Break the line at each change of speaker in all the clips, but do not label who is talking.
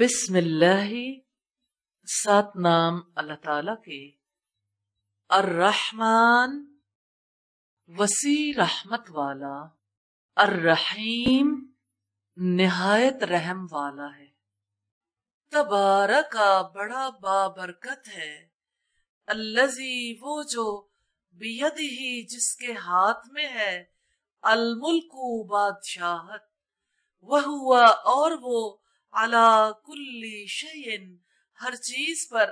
बिस्मिल्लाह सात नाम अल्लाह ताला के अर वसी रहमत वाला अर निहायत रहम वाला है तबारा का बड़ा बाबरकत है अल्लजी वो जो बेद ही जिसके हाथ में है अलमुल्कू बादशाहत वह हुआ और वो अला कुल्ली शयन हर चीज पर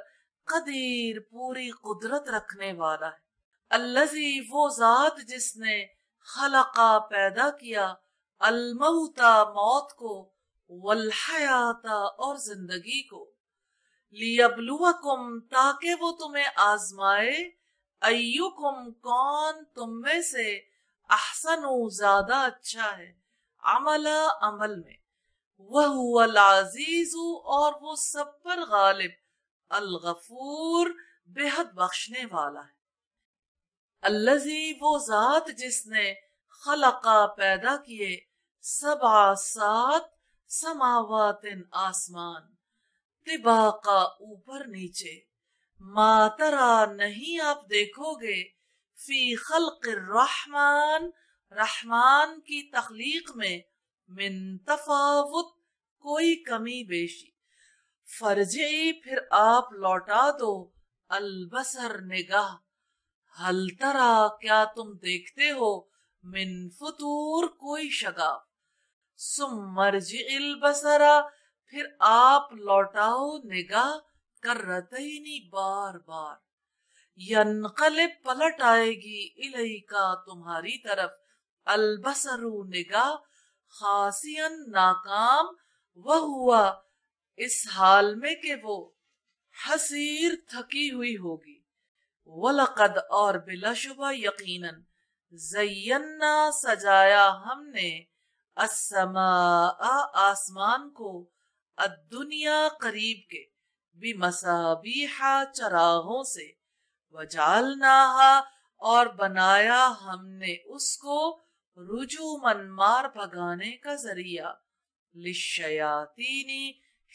कदीर पूरी कुदरत रखने वाला है अल्लाजी वो जात जिसने खलका पैदा किया अलमऊता मौत को वल्हयाता और जिंदगी को लियबलुवकुम ताकि वो तुम्हें आजमाए अयुकुम कौन तुम में से अहसनु ज्यादा अच्छा है अमला अमल में वह और वो सब पर गालिब अलगफूर बेहद बख्शने वाला है अल्लाजी वो जात जिसने खलका पैदा किए सब आसात समावत आसमान तिबाका ऊपर नीचे मातरा नहीं आप देखोगे फी खल रहमान रहमान की तखलीक में मिन तफावत कोई कमी बेशी फर्जे फिर आप लौटा दो अलबसर निगाह हल तरा क्या तुम देखते हो मिन फतूर कोई शगाब सुमर्जी बसरा फिर आप लौटाओ निगाह कर रतनी बार बार यनकलिब पलट आएगी इलई का तुम्हारी तरफ अलबसरू निगाह खासियन नाकाम वह हुआ इस हाल में कि वो हसीर थकी हुई होगी वलकद और बिलाशुबा यकीनन जयन्ना सजाया हमने असमा आसमान को अदुनिया करीब के भी चराहों से वजालनाहा और बनाया हमने उसको रुजू मनमार भगाने का जरिया लिशयातीनी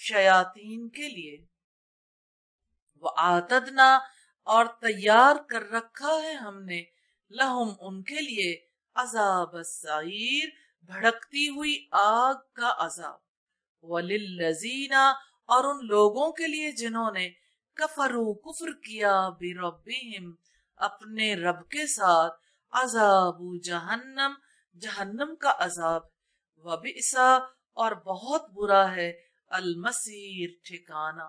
शयातीन के लिए वह आतदना और तैयार कर रखा है हमने लहुम उनके लिए अजाब साइर भड़कती हुई आग का अजाब वलीना और उन लोगों के लिए जिन्होंने कफरू कुफर किया बिरबिहिम अपने रब के साथ अजाबू जहन्नम जहन्नम का अजाब वबिसा और बहुत बुरा है मसीर ठिकाना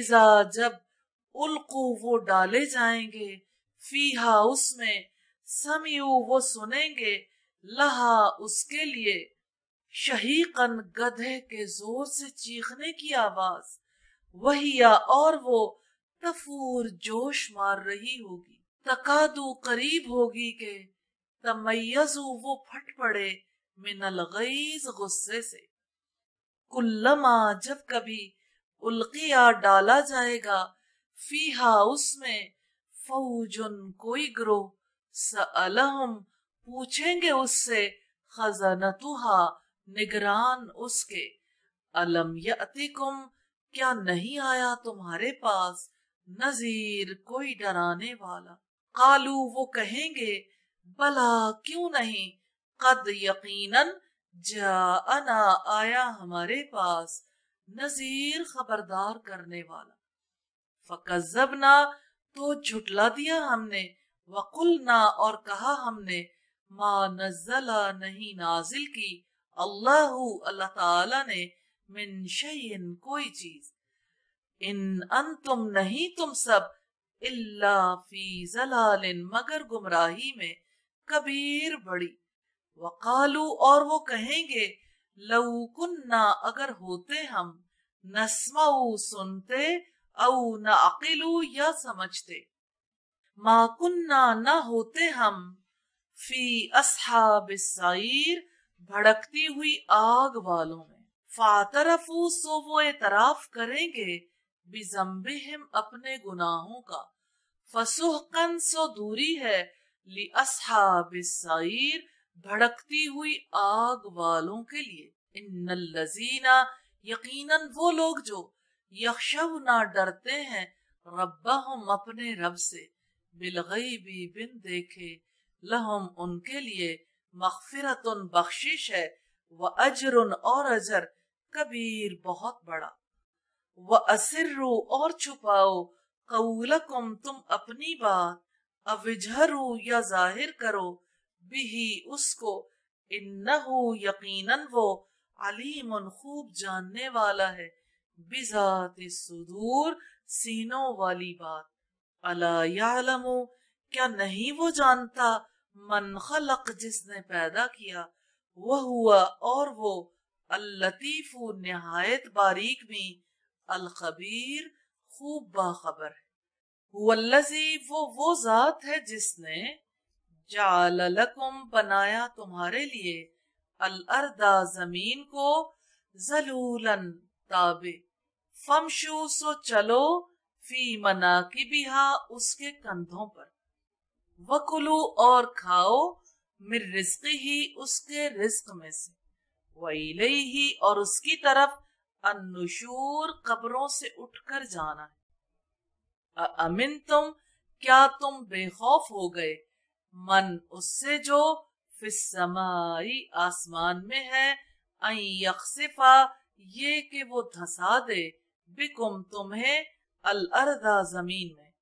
इजा जब उल्कू वो डाले जाएंगे फीहा उसमें समीऊ वो सुनेंगे लहा उसके लिए शहीकन गधे के जोर से चीखने की आवाज वही या और वो तफूर जोश मार रही होगी तकादू करीब होगी के तमयजू वो फट पड़े मिनल गईज गुस्से से कुल्लमा जब कभी उल्किया डाला जाएगा फीहा उसमें फौजुन कोई ग्रो सअलहम पूछेंगे उससे खजानतुहा निगरान उसके अलम यतिकुम क्या नहीं आया तुम्हारे पास नजीर कोई डराने वाला कालू वो कहेंगे बला क्यों नहीं कद यकीनन अना आया हमारे पास नजीर खबरदार करने वाला फकजब ना तो झुटला दिया हमने वकुल ना और कहा हमने मा नजला नहीं नाजिल की अल्लाह अल्लाह ताला ने मिन शयन कोई चीज इन अंतुम नहीं तुम सब इल्ला फी जलालिन मगर गुमराही में कबीर बड़ी वकालू और वो कहेंगे लऊ कुन्ना अगर होते हम नस्माऊ सुनते औ न अकेलू या समझते मा कुन्ना न होते हम फी असहा साइर भड़कती हुई आग वालों में फातरफू सो वो एतराफ करेंगे हिम अपने गुनाहों का कन सो दूरी है लिअसहाब साइर भड़कती हुई आग वालों के लिए इन यकीनन वो लोग जो यक्षव ना डरते हैं रब्बा अपने रब से बिलगईबी बिन देखे लहम उनके लिए मगफिरत बख्शिश है व अजर और अजर कबीर बहुत बड़ा व असर और छुपाओ कौलकुम तुम अपनी बात अविजहरू या जाहिर करो बिही उसको इन्नहु यकीनन वो अलीम खूब जानने वाला है बिजात सुदूर सीनों वाली बात अला यालमु क्या नहीं वो जानता मन खलक जिसने पैदा किया वह हुआ और वो अल्लतीफ़ नहायत बारीक भी अलखबीर खूब बाखबर है वल्लजी वो वो जात है जिसने जाललकुम बनाया तुम्हारे लिए अल अर्दा जमीन को जलूलन ताबे फमशू सो चलो फी मना की बिहा उसके कंधों पर वकुलू और खाओ मिर रिस्की ही उसके रिस्क में से वही ही और उसकी तरफ अनुशूर कब्रों से उठकर जाना है अमिन तुम क्या तुम बेखौफ हो गए मन उससे जो फिसमाई आसमान में है यकसिफा ये के वो धसा दे बिकुम तुम्हें अर्दा जमीन में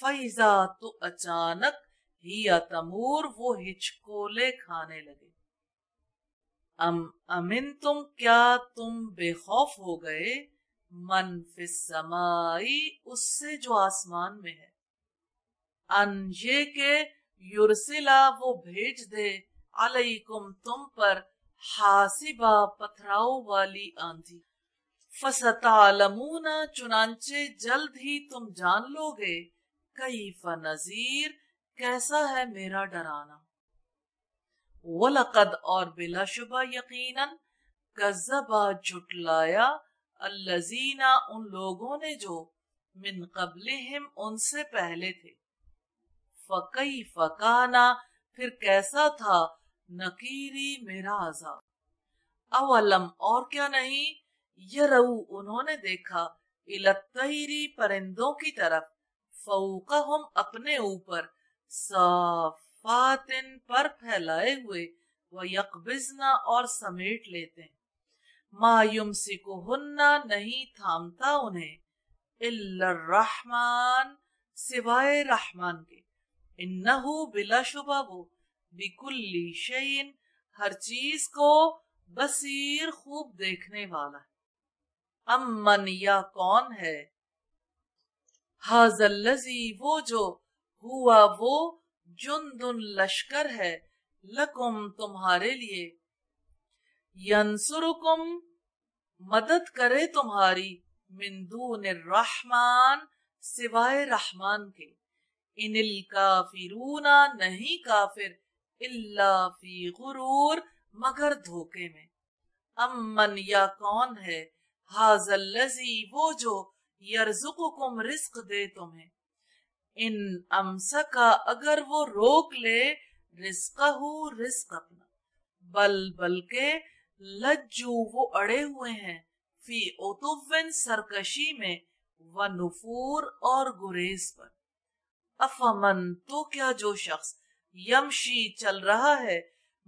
फैजा तो अचानक ही तमूर वो हिचकोले खाने लगे अम अमिन तुम क्या तुम बेखौफ हो गए मन समाई उससे जो आसमान में है अन ये के युरसिला वो भेज दे अलैकुम तुम पर हासिबा पथराव वाली आंधी फसतालमूना चुनाचे जल्द ही तुम जान लोगे कई फनजीर कैसा है मेरा डराना वलकद और बिलाशुबा यकीनन कजबा झुटलाया अल्लजीना उन लोगों ने जो मिन हिम उनसे पहले थे फकई फकाना फिर कैसा था नकीरी मेरा आजाब अवलम और क्या नहीं यू उन्होंने देखा इलतरी परिंदों की तरफ फऊका हम अपने ऊपर साफातिन पर फैलाए हुए व यकबिजना और समेट लेते हैं को सिकुहन्ना नहीं थामता उन्हें रहमान सिवाय रहमान के इन्नहु बिलाशुबा वो बिकुल्ली शयन हर चीज को बसीर खूब देखने वाला है अमन या कौन है हाजल्लजी वो जो हुआ वो जुनदुन लश्कर है लकुम तुम्हारे लिए यंसुरुकुम मदद करे तुम्हारी मिंदू ने रहमान सिवाय रहमान के इनिल काफिरूना नहीं काफिर इल्ला फी गुरूर मगर धोखे में अमन या कौन है हाजल्लजी वो जो यरजुकुकुम रिस्क दे तुम्हें इन अमसका अगर वो रोक ले रिस्क रिस्क अपना बल के लज्जू वो अड़े हुए हैं फी ओतुविन सरकशी में व नफूर और गुरेज पर अफमन तो क्या जो शख्स यमशी चल रहा है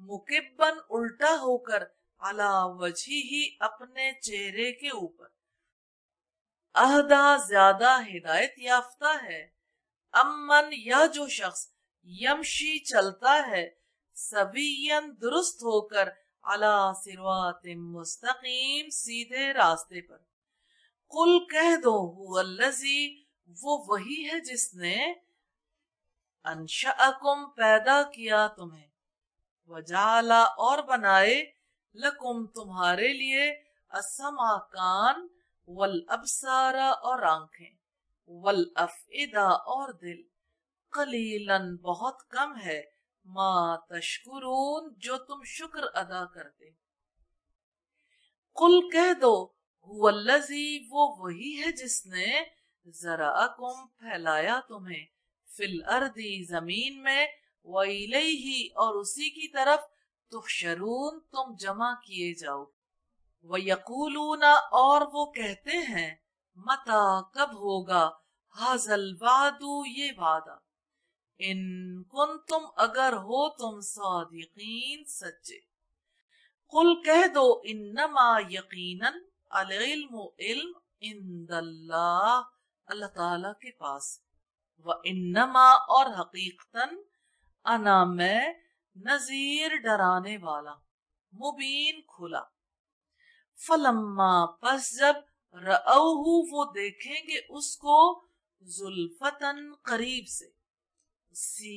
मुकिबन उल्टा होकर अला वजही ही अपने चेहरे के ऊपर अहदा ज्यादा हिदायत याफ्ता है अमन या जो शख्स यमशी चलता है सभी दुरुस्त होकर अला मुस्तकीम सीधे रास्ते पर कुल कह दो वो वही है जिसने अनशअकुम पैदा किया तुम्हें वजाला और बनाए लकुम तुम्हारे लिए असमाकान वल अबसारा और आंखें वल अफिदा और दिल कलीलन बहुत कम है मा तशकुरून जो तुम शुक्र अदा करते कुल कह दो हुवल्लजी वो वही है जिसने कुम फैलाया तुम्हें फिल अर्दी जमीन में वही ही और उसी की तरफ तुखशरून तुम जमा किए जाओ वयकूलूना और वो कहते हैं मता कब होगा हाजल वादू ये वादा इन कुन तुम अगर हो तुम सादिकीन सच्चे कुल कह दो इन नमा यकीनन अलिल्म इल्म इंदल्लाह अल्लाह ताला के पास व इन इन्नमा और हकीकतन अना मैं नजीर डराने वाला मुबीन खुला फलम्मा पस जब रऊ वो देखेंगे उसको जुल्फतन करीब से सी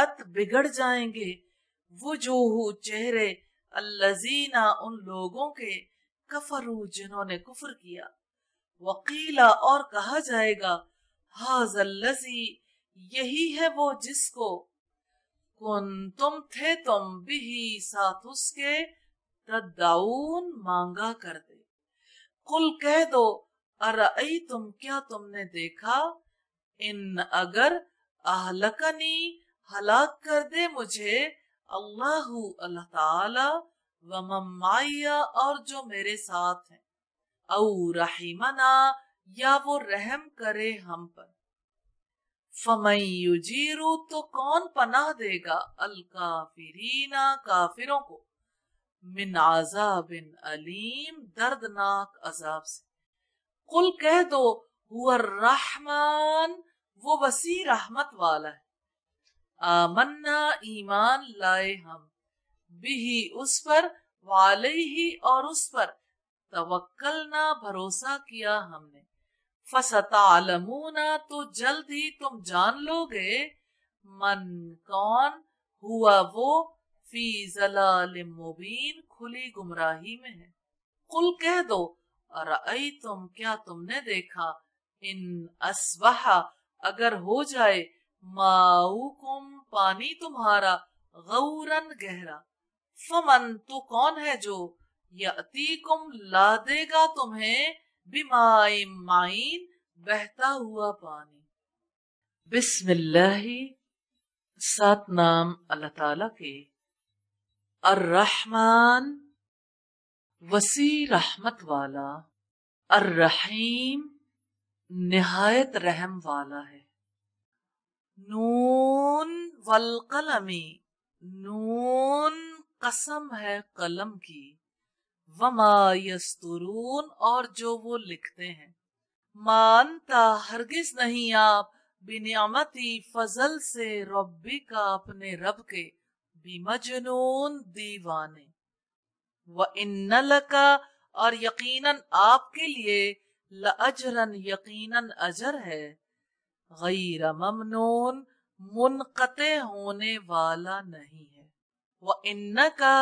अत बिगड़ जाएंगे वो जो हो चेहरे अल्लाजीना उन लोगों के कफरू जिन्होंने कुफर किया वकीला और कहा जाएगा हाजल्लजी यही है वो जिसको कुन तुम थे तुम भी ही साथ उसके तदाउन मांगा करते कुल कह दो अरे तुम क्या तुमने देखा इन अगर अहलकनी हलाक कर दे मुझे अल्लाह अल्लाह ताला व मम्माया और जो मेरे साथ हैं औ रहीमना या वो रहम करे हम पर फमई युजीरु तो कौन पनाह देगा अल काफिरीना काफिरों को मिन बिन अलीम दर्दनाक अजाब से कुल कह दो हुआ रहमान वो वसी रहमत वाला है आमन्ना ईमान लाए हम बिही उस पर वाले ही और उस पर तवक्कल ना भरोसा किया हमने फसतालमूना तो जल्द ही तुम जान लोगे मन कौन हुआ वो फी जलाल मुबीन खुली गुमराही में है कुल कह दो अरे तुम क्या तुमने देखा इन असबहा अगर हो जाए माऊ कुम पानी तुम्हारा गौरन गहरा फमन तो कौन है जो यति कुम ला देगा तुम्हें बिमाई माइन बहता हुआ पानी बिस्मिल्लाह सात नाम अल्लाह ताला के अर रहमान वसी रहमत वाला अर रहीम निहायत रहम वाला है नून वल कलमी नून कसम है कलम की वमा यस्तरून और जो वो लिखते हैं मानता हरगिज नहीं आप बिनियामती फजल से रब्बी का अपने रब के बीमजनून दीवाने व इन्नलका और यकीनन आपके लिए लजरन यकीनन अजर है गैर ममनून मुनकते होने वाला नहीं है वह इन्न का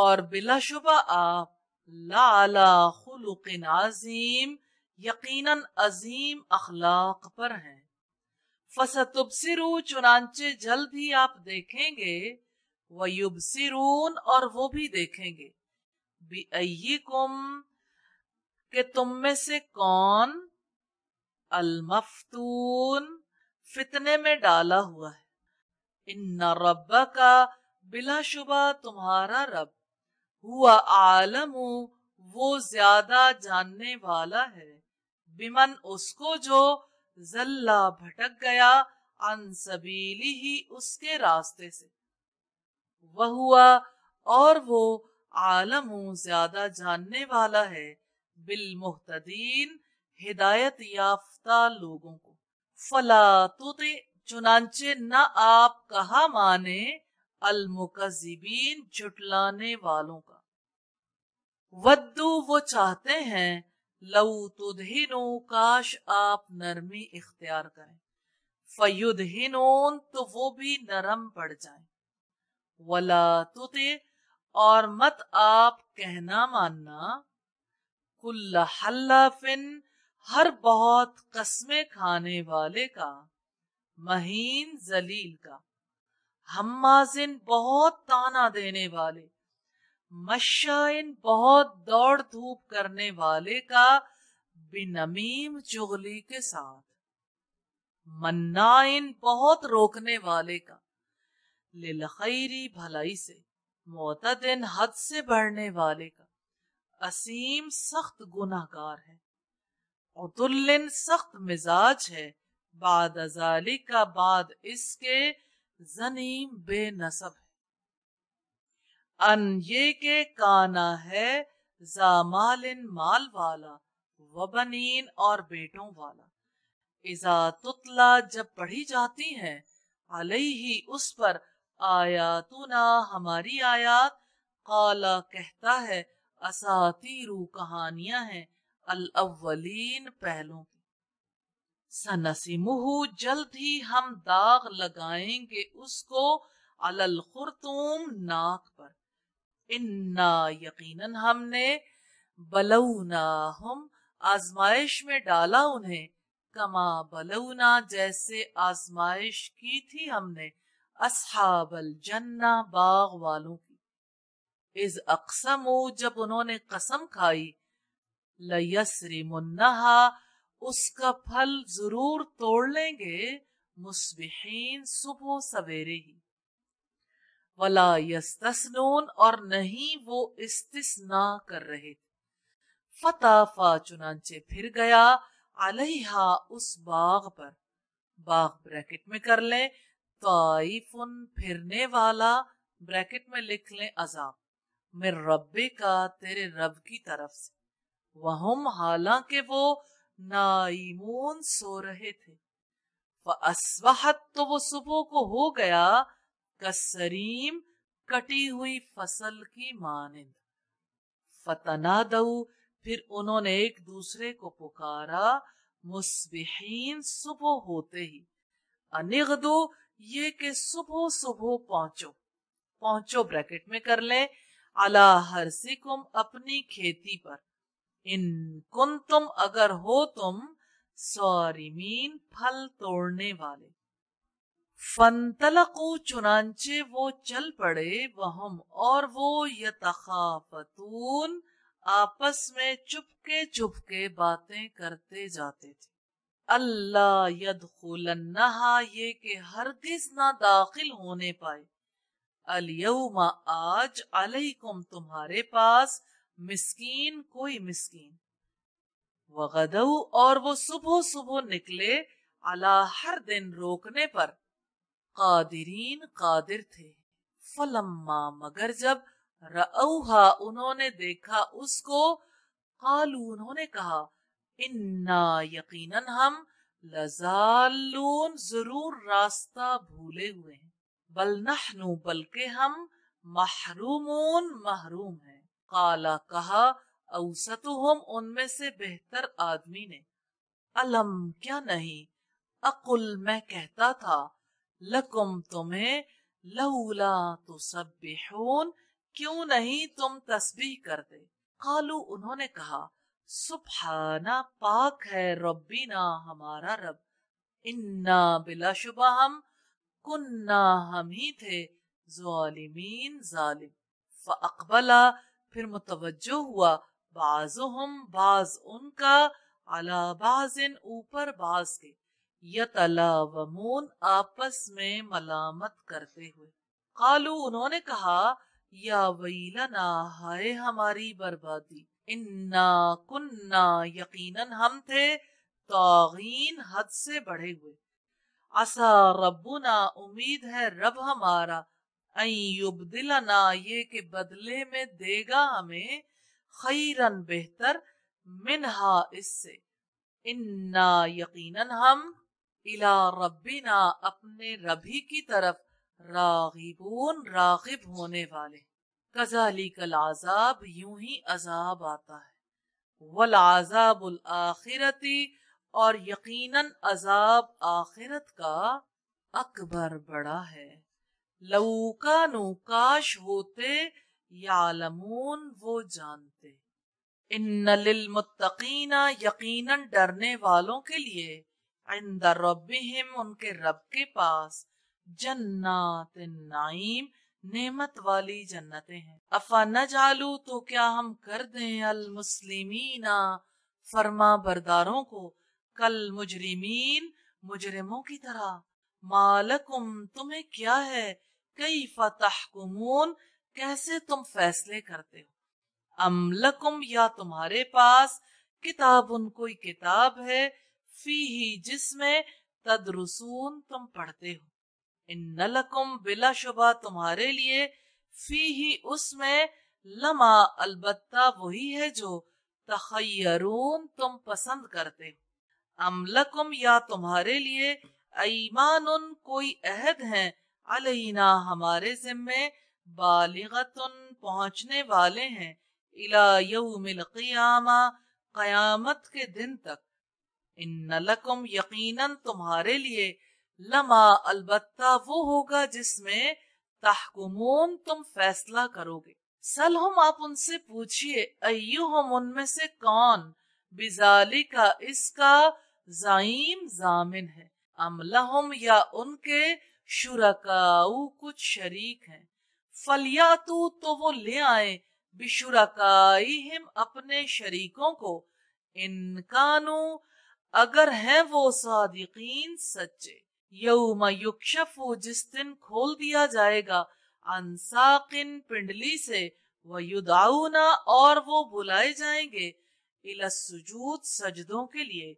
और बिलाशुबा आप लाला खुलुक अजीम यकीनन अजीम अखलाक पर हैं सिरू चुनाचे जल्द ही आप देखेंगे वयुब सिरून और वो भी देखेंगे बी बिअयकुम कि तुम में से कौन अलमफतून फितने में डाला हुआ है इन रब्बा का बिला शुबा तुम्हारा रब हुआ आलम वो ज्यादा जानने वाला है बिमन उसको जो जल्ला भटक गया अनसबीली ही उसके रास्ते से वह हुआ और वो आलम ज्यादा जानने वाला है बिल मुहतदीन हिदायत याफ्ता लोगों को फला तो चुनाचे न आप कहा माने अल मुकजिबीन झुटलाने वालों का वद्दू वो चाहते हैं लऊ तुदहिनो काश आप नरमी इख्तियार करें फयुदिनोन तो वो भी नरम पड़ जाए वला तुते और मत आप कहना मानना कुल्ल हल्लाफिन हर बहुत कस्मे खाने वाले का महीन जलील का हम्माजिन बहुत ताना देने वाले मशाइन बहुत दौड़ धूप करने वाले का बिनमीम चुगली के साथ मन्नाइन बहुत रोकने वाले का लिलखैरी भलाई से मोतदिन हद से बढ़ने वाले का असीम सख्त गुनाहगार है उतुल्लिन सख्त मिजाज है बाद अजाली का बाद इसके जनीम बेनसब है अन ये के काना है जामालिन माल वाला वबनीन और बेटों वाला इजा तुतला जब पढ़ी जाती है अलई ही उस पर आया ना हमारी आयात काला कहता है असातीरू कहानियां हैं अल अव्वलीन पहलों की सनसिमुहु जल्द ही हम दाग लगाएंगे उसको अलल खुरतूम नाक पर इन्ना यकीनन हमने बलौना हम आजमाइश में डाला उन्हें कमा बलौना जैसे आजमाइश की थी हमने अस्हाबल जन्ना बाग वालों इज अक्सम जब उन्होंने कसम खाई लयसरी मुन्ना उसका फल जरूर तोड़ लेंगे मुस्बिहीन सुबह सवेरे ही वला यस्तस्नून और नहीं वो इस्तिस्ना कर रहे थे फताफा चुनाचे फिर गया अलहा उस बाग पर बाग ब्रैकेट में कर लें ताइफुन फिरने वाला ब्रैकेट में लिख लें अजाब मैं रब्बे का तेरे रब की तरफ से वहम हालांकि वो नाइमून सो रहे थे असवाहत तो वो सुबह को हो गया कसरीम कटी हुई फसल की मानंद फतना दऊ फिर उन्होंने एक दूसरे को पुकारा मुस्बिहीन सुबह होते ही अनिग ये के सुबह सुबह पहुंचो पहुंचो ब्रैकेट में कर लें अला सिकुम अपनी खेती पर इन कुन तुम अगर हो तुम मीन फल तोड़ने वाले फनतलकू चुनाचे वो चल पड़े वह और वो यतखाफतून आपस में चुपके चुपके बातें करते जाते थे अल्लाह यद ये हर हरगिज ना दाखिल होने पाए अलियउमा आज अलैकुम तुम्हारे पास मिस्कीन कोई मिस्कीन वगदऊ और वो सुबह सुबह निकले अला हर दिन रोकने पर कादिरीन कादिर थे फलम्मा मगर जब रऊहा उन्होंने देखा उसको कालू उन्होंने कहा इन्ना यकीनन हम लजालून जरूर रास्ता भूले हुए हैं बल नहनु बल्कि हम महरूमून महरूम हैं काला कहा औसतुहुम उनमें से बेहतर आदमी ने अलम क्या नहीं अकुल मैं कहता था लकुम तुम्हें लौला तो सब क्यों नहीं तुम तस्बीह करते कालू उन्होंने कहा सुबहाना पाक है रब्बीना हमारा रब इन्ना बिला शुबा हम कुन्ना हम ही थे जालिमीन जालिम फ़अकबला फिर मुतवज्जो हुआ हम बाज उनका अला बाजिन ऊपर बाज के यतलावमून आपस में मलामत करते हुए कालू उन्होंने कहा या वईलना हाय हमारी बर्बादी इन्ना कुन्ना यकीनन हम थे तोगीन हद से बढ़े हुए असा रबुना उम्मीद है रब हमारा अबदिलना ये के बदले में देगा हमें खैरन बेहतर मिनहा इससे इन्ना यकीनन हम इला रबीना अपने रबी की तरफ रागिबून रागिब होने वाले कजाली कल आजाब यूं ही अजाब आता है वल आजाबुल आखिरती और यकीनन अजाब आखिरत का अकबर बड़ा है लऊका नौकाश होते यालमून वो जानते इन मुत्तकीना यकीनन डरने वालों के लिए इंदर रब्बिहिम उनके रब के पास जन्नत नाइम नेमत वाली जन्नतें हैं अफा न जालू तो क्या हम कर दें अल मुस्लिमीना फर्मा बरदारों को कल मुजरिमीन मुजरिमों की तरह मालकुम तुम्हें क्या है कई फतहकुमून कैसे तुम फैसले करते हो अमलकुम या तुम्हारे पास किताब उन कोई किताब है फी ही जिसमें तदरसून तुम पढ़ते हो इन नलकुम बिला शुबा तुम्हारे लिए फी ही उसमें लमा अलबत्ता वही है जो तखयरून तुम पसंद करते हो अमलकुम या तुम्हारे लिए ईमान उन कोई अहद है अलना हमारे जिम्मे बालिगतन पहुँचने वाले हैं इला यौमिल क़ियामा क़यामत के दिन तक इन नलकुम यकीनन तुम्हारे लिए लमा अलबत्ता वो होगा जिसमें तहकुमून तुम फैसला करोगे सल हम आप उनसे पूछिए अयु हम उनमें से कौन बिजाली का इसका जाइम जामिन है अमलहम या उनके शुरकाऊ कुछ शरीक हैं फलियातू तो वो ले आए बिशुरकाई हिम अपने शरीकों को इनकानू अगर हैं वो सादिकीन सच्चे यौम युक्षफु जिस दिन खोल दिया जाएगा अनसाकिन पिंडली से वह युदाऊना और वो बुलाए जाएंगे इलसुजूद सजदों के लिए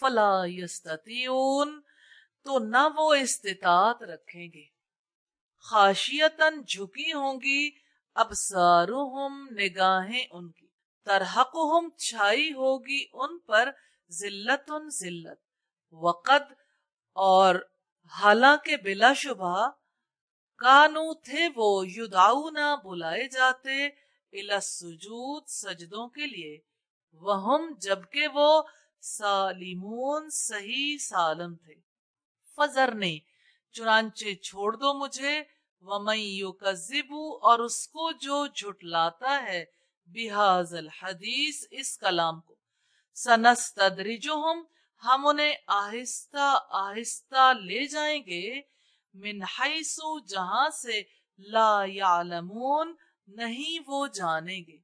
फला तो न वो इस्तात रखेंगे खाशियतन झुकी होंगी अब सारूहम निगाहें उनकी तरहकुहम छाई होगी उन पर जिल्लत उन जिल्लत वक़द और हालांकि बिला शुभा कानू थे वो युदाऊ युदाउना बुलाए जाते इला सुजूद सजदों के लिए वहम जबकि वो सालिमून सही सालम थे फजर ने चुनाचे छोड़ दो मुझे वमयू कजिबू और उसको जो झुटलाता है बिहाजल हदीस इस कलाम को सनस तदरिजो हम हम उन्हें आहिस्ता आहिस्ता ले जाएंगे मिनहसु जहां से लायालमून नहीं वो जानेंगे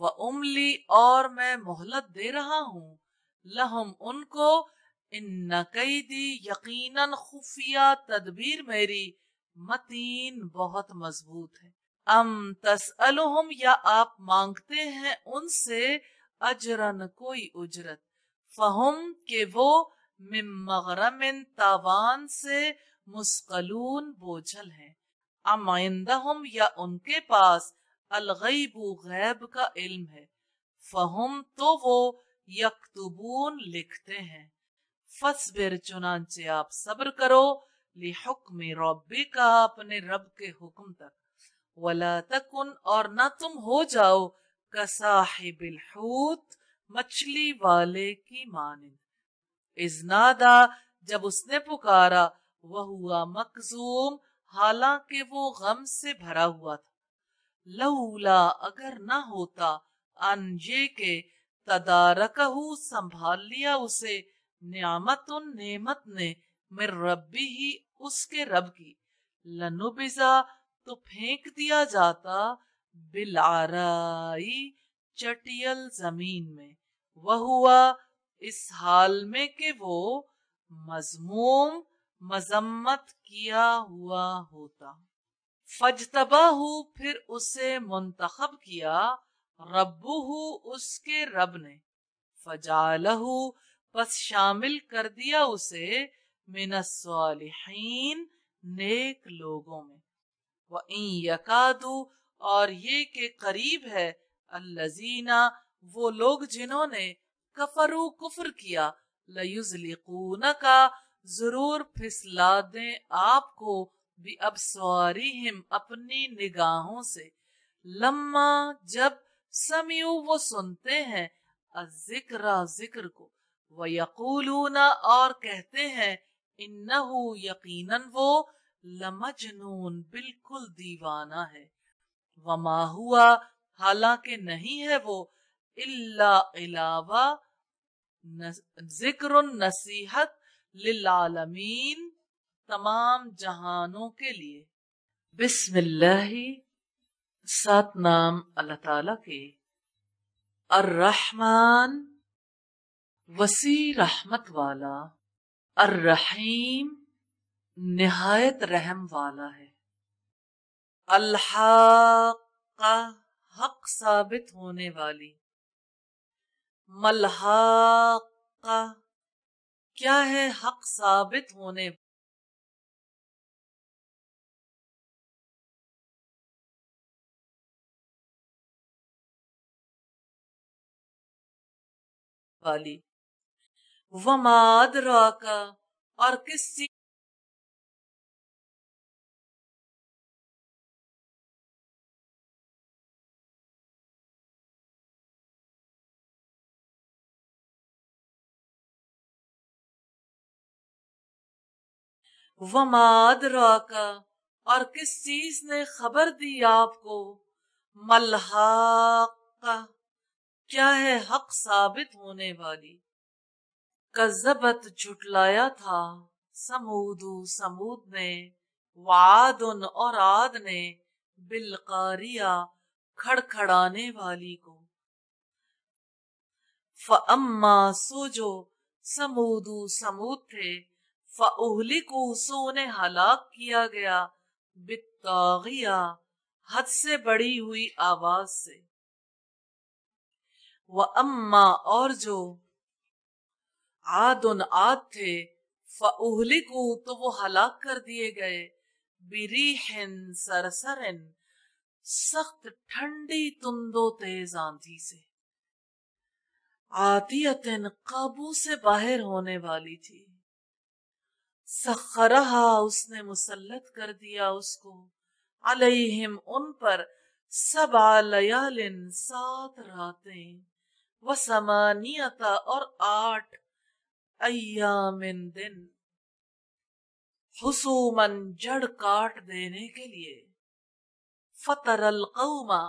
व उमली और मैं मोहलत दे रहा हूँ लहम उनको इन नकैदी यकीनन खुफिया तदबीर मेरी मतीन बहुत मजबूत है अम तसअलुहम या आप मांगते हैं उनसे अजरन कोई उजरत फहम के वो मगरमिन तावान से मुस्कलून बोझल हैं अमाइंदहम या उनके पास अलगैबू गैब का इल्म है फहम तो वो यकतुबून लिखते हैं फसबिर चुनाचे आप सब्र करो ली हुक्म रब्बी का अपने रब के हुक्म तक वला तकुन और ना तुम हो जाओ कसाहिबिल हूत मछली वाले की मानिंद इजनादा जब उसने पुकारा वह हुआ मकजूम हालांकि वो गम से भरा हुआ था लहूला अगर ना होता अन ये के तदारकहू संभाल लिया उसे नियामत उन नेमत ने मेर रब्बी ही उसके रब की लनुबिजा तो फेंक दिया जाता बिलाराई चटियल जमीन में वह हुआ इस हाल में कि वो मजमूम मजम्मत किया हुआ होता फजतबा हु फिर उसे मुंतखब किया रबू उसके रब ने फजालहू बस शामिल कर दिया उसे मिनसालिहीन नेक लोगों में व यकादू और ये के करीब है अल्लजीना वो लोग जिन्होंने कफरू कुफर किया लयुजलिकून का जरूर फिसला दे आपको भी अब सवारी हिम अपनी निगाहों से लम्मा जब समियु वो सुनते हैं जिक्र जिक्र को यकूलूना और कहते हैं इन्नहु यकीनन वो लमजनून बिल्कुल दीवाना है वमा हुआ हालांकि नहीं है वो इल्ला इलावा जिक्र नसीहत लिलालमीन तमाम जहानों के लिए बिस्मिल्लाही सात नाम अल्लाह ताला के अर रहमान वसी रहमत वाला अर रहीम निहायत रहम वाला है अल्लाह हक साबित होने वाली मल्हा क्या है हक साबित होने वाली वमाद और किस चीज वमाद राका और किस चीज ने खबर दी आपको मल्हा क्या है हक साबित होने वाली कजबत झुटलाया था समूदू समूद ने उन और आद ने बिलकारिया खड़खड़ाने वाली को फम्मा सो जो समूदू समूद थे फहली को सो उन्हें हलाक किया गया बितागिया हद से बड़ी हुई आवाज से व अम्मा और जो उन आद थे फहलिकू तो वो हलाक कर दिए गए बिरीहन सरसरन सख्त ठंडी तुंदो तेज आंधी से आतियतन काबू से बाहर होने वाली थी सखरहा उसने मुसलत कर दिया उसको अलहिम उन पर सब आलयालिन सात रातें व समानियता और आठ अयामिन दिन हुसूमन जड़ काट देने के लिए फतरल कौमा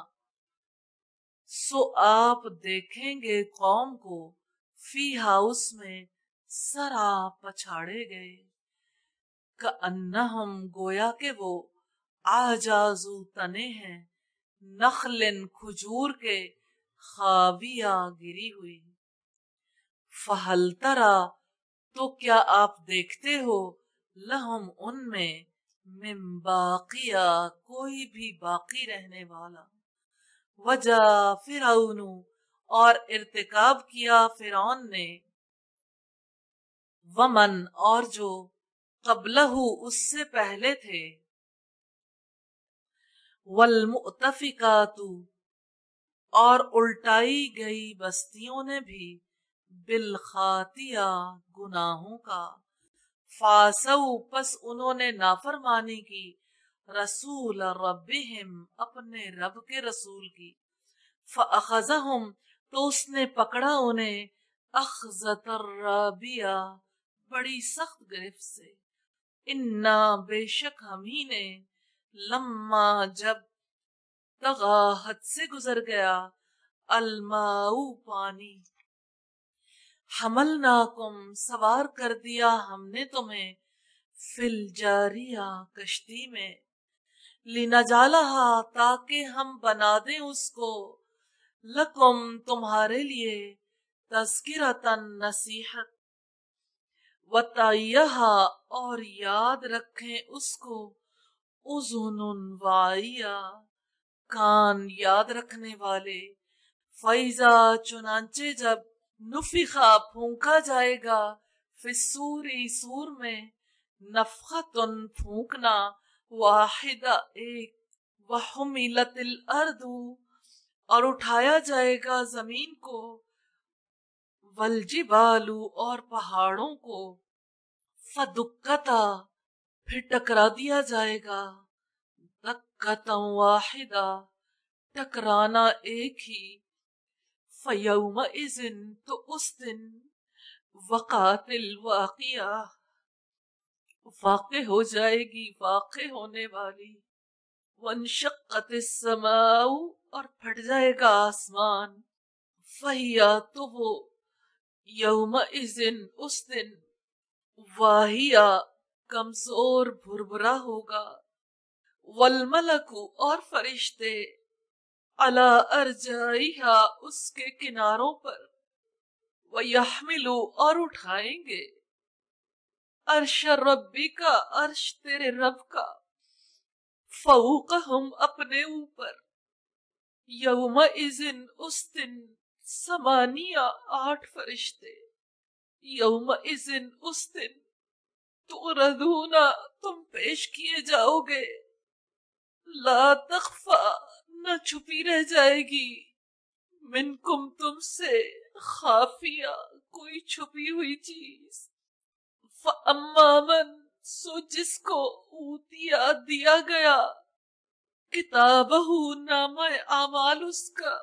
सो आप देखेंगे कौम को फी हाउस में सरा पछाड़े गए हम गोया के वो आजाजू तने हैं नखलिन खजूर के खाविया गिरी हुई फहलतरा तो क्या आप देखते हो लहम उनमें बाकिया कोई भी बाकी रहने वाला वजह फिर और इरतकाब किया फिर ने वमन और जो कबलहू उससे पहले थे वलमुतफिका तू और उल्टाई गई बस्तियों ने भी बिलखातिया गुनाहों का फासव पस उन्होंने नाफरमानी की रसूल रबिहिम अपने रब के रसूल की फ़अख़ज़हुम तो उसने पकड़ा उन्हें अखजतर रबिया बड़ी सख्त गिरफ्त से इन्ना बेशक हम ही ने लम्मा जब तगा हद से गुजर गया अलमाऊ पानी हमल नाकुम सवार कर दिया हमने तुम्हें फिल जारिया कश्ती में लीना जाला ताकि हम बना दें उसको लकुम तुम्हारे लिए तस्किरतन नसीहत वतयहा और याद रखें उसको उजुन वाइया कान याद रखने वाले फैजा चुनाचे जब नुफिखा फूका जाएगा फिसूरी सूर में नफखा तुन फूकना वाहिदा एक वहमिलतिल अर्दू और उठाया जाएगा जमीन को वलजी बालू और पहाड़ों को फदुक्कता फिर टकरा दिया जाएगा कतम वाहिदा टकराना एक ही फयम इजिन तो उस दिन वकातिल वाकिया वाक़ हो जाएगी वाक़ होने वाली वनशक्कत समाऊ और फट जाएगा आसमान फहिया तो वो यौम इजिन उस दिन वाहिया कमजोर भुरभुरा होगा वलमलकू और फरिश्ते अला अर्जाइहा उसके किनारों पर वहमिलू और उठाएंगे अर्श रब्बी का अर्श तेरे रब का फूक हम अपने ऊपर यौम इजिन उस दिन समानिया आठ फरिश्ते यौम इजिन उस दिन तो रदूना तुम पेश किए जाओगे ला तखफा न छुपी रह जाएगी मिनकुम तुमसे खाफिया कोई छुपी हुई चीज अम्मामन सो जिसको ऊतिया दिया गया किताब हूँ नाम आमाल उसका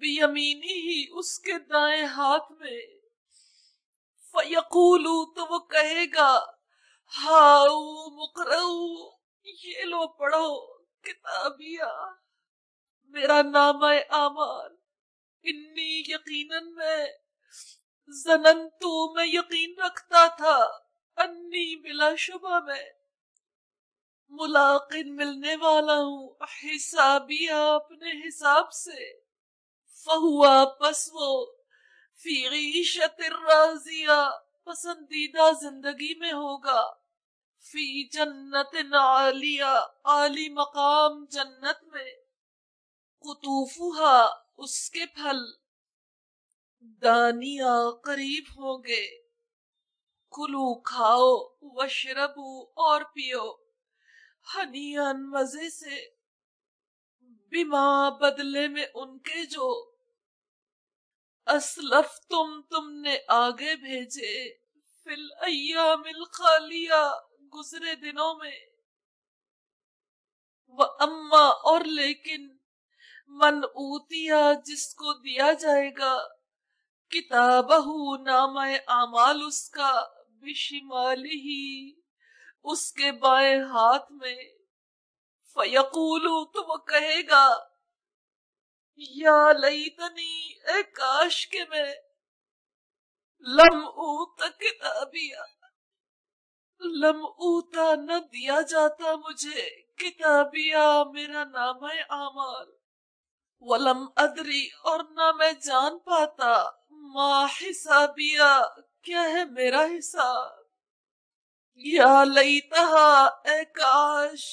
बेयमीनी ही उसके दाएं हाथ में फयकूलू तो वो कहेगा हाउ मुकरऊ ये लो पढ़ो किताबिया मेरा नाम है आमान इन्नी यकीनन मैं जनन तो मैं यकीन रखता था अन्नी बिला शुबा में मुलाकिन मिलने वाला हूँ हिसाबिया अपने हिसाब से फहुआ पस वो फिर शतिर राजिया पसंदीदा जिंदगी में होगा फी जन्नत नालिया आली मकाम जन्नत में कुतूफुहा उसके फल दानिया करीब होंगे कुलू खाओ वशरबू और पियो हनियान मजे से बिमा बदले में उनके जो असलफ तुम तुमने आगे भेजे फिल अयामिल खालिया गुजरे दिनों में वह अम्मा और लेकिन मन ऊतिया जिसको दिया जाएगा किताबहू नामय आमाल उसका बिशिमाली ही उसके बाएं हाथ में फयकूलू तो वो कहेगा या लईतनी ए काश के मैं लम ऊत किताबिया लम्बूता न दिया जाता मुझे किताबिया मेरा नाम है आमाल वलम अदरी और न मैं जान पाता माँ हिसाबिया क्या है मेरा हिसाब या लई तहा ए काश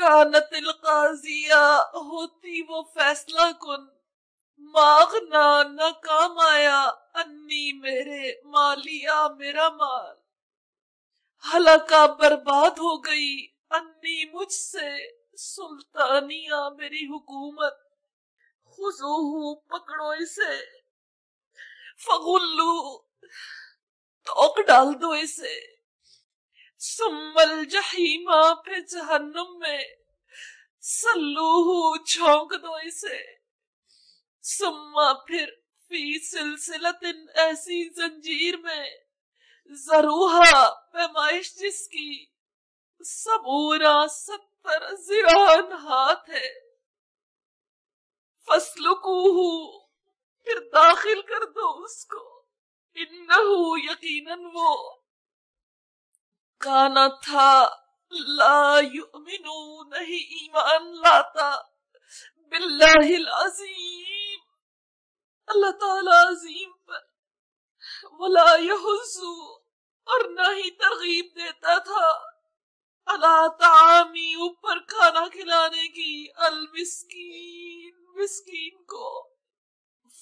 कानतिल काजिया होती वो फैसला कुन मागना न काम आया अन्नी मेरे मालिया मेरा माल हलाका बर्बाद हो गई अन्नी मुझसे सुल्तानिया मेरी हुकूमत खुजूहू पकड़ो इसे फगुल्लू तोक डाल दो इसे सुमल जहीमा पे जहन्नम में सल्लूहू छोंक दो इसे सुम्मा फिर फी सिलसिलत ऐसी जंजीर में जरूहा पैमाइश जिसकी सबूरा सत्तर जिरान हाथ है फसलुकूहू फिर दाखिल कर दो उसको इन यकीनन वो काना था ला नहीं ईमान लाता बिल्लाजीम अल्लाह ताला अजीम पर वला और न ही तरगीब देता था अला तामी ऊपर खाना खिलाने की अल मिस्कीन मिस्कीन को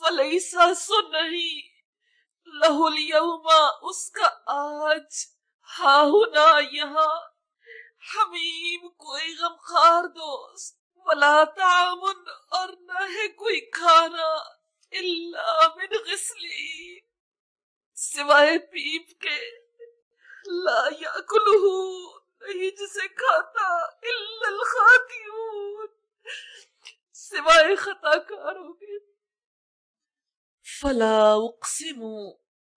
फलैसा सुन नहीं लहुल लहुलियमा उसका आज हाहुना यहाँ हमीम कोई गमखार दोस्त वला तामुन और न है कोई खाना इल्ला मिन गिसली सिवाय पीप के ला नहीं जिसे खाता खातियून सिवाय खताकारों के फला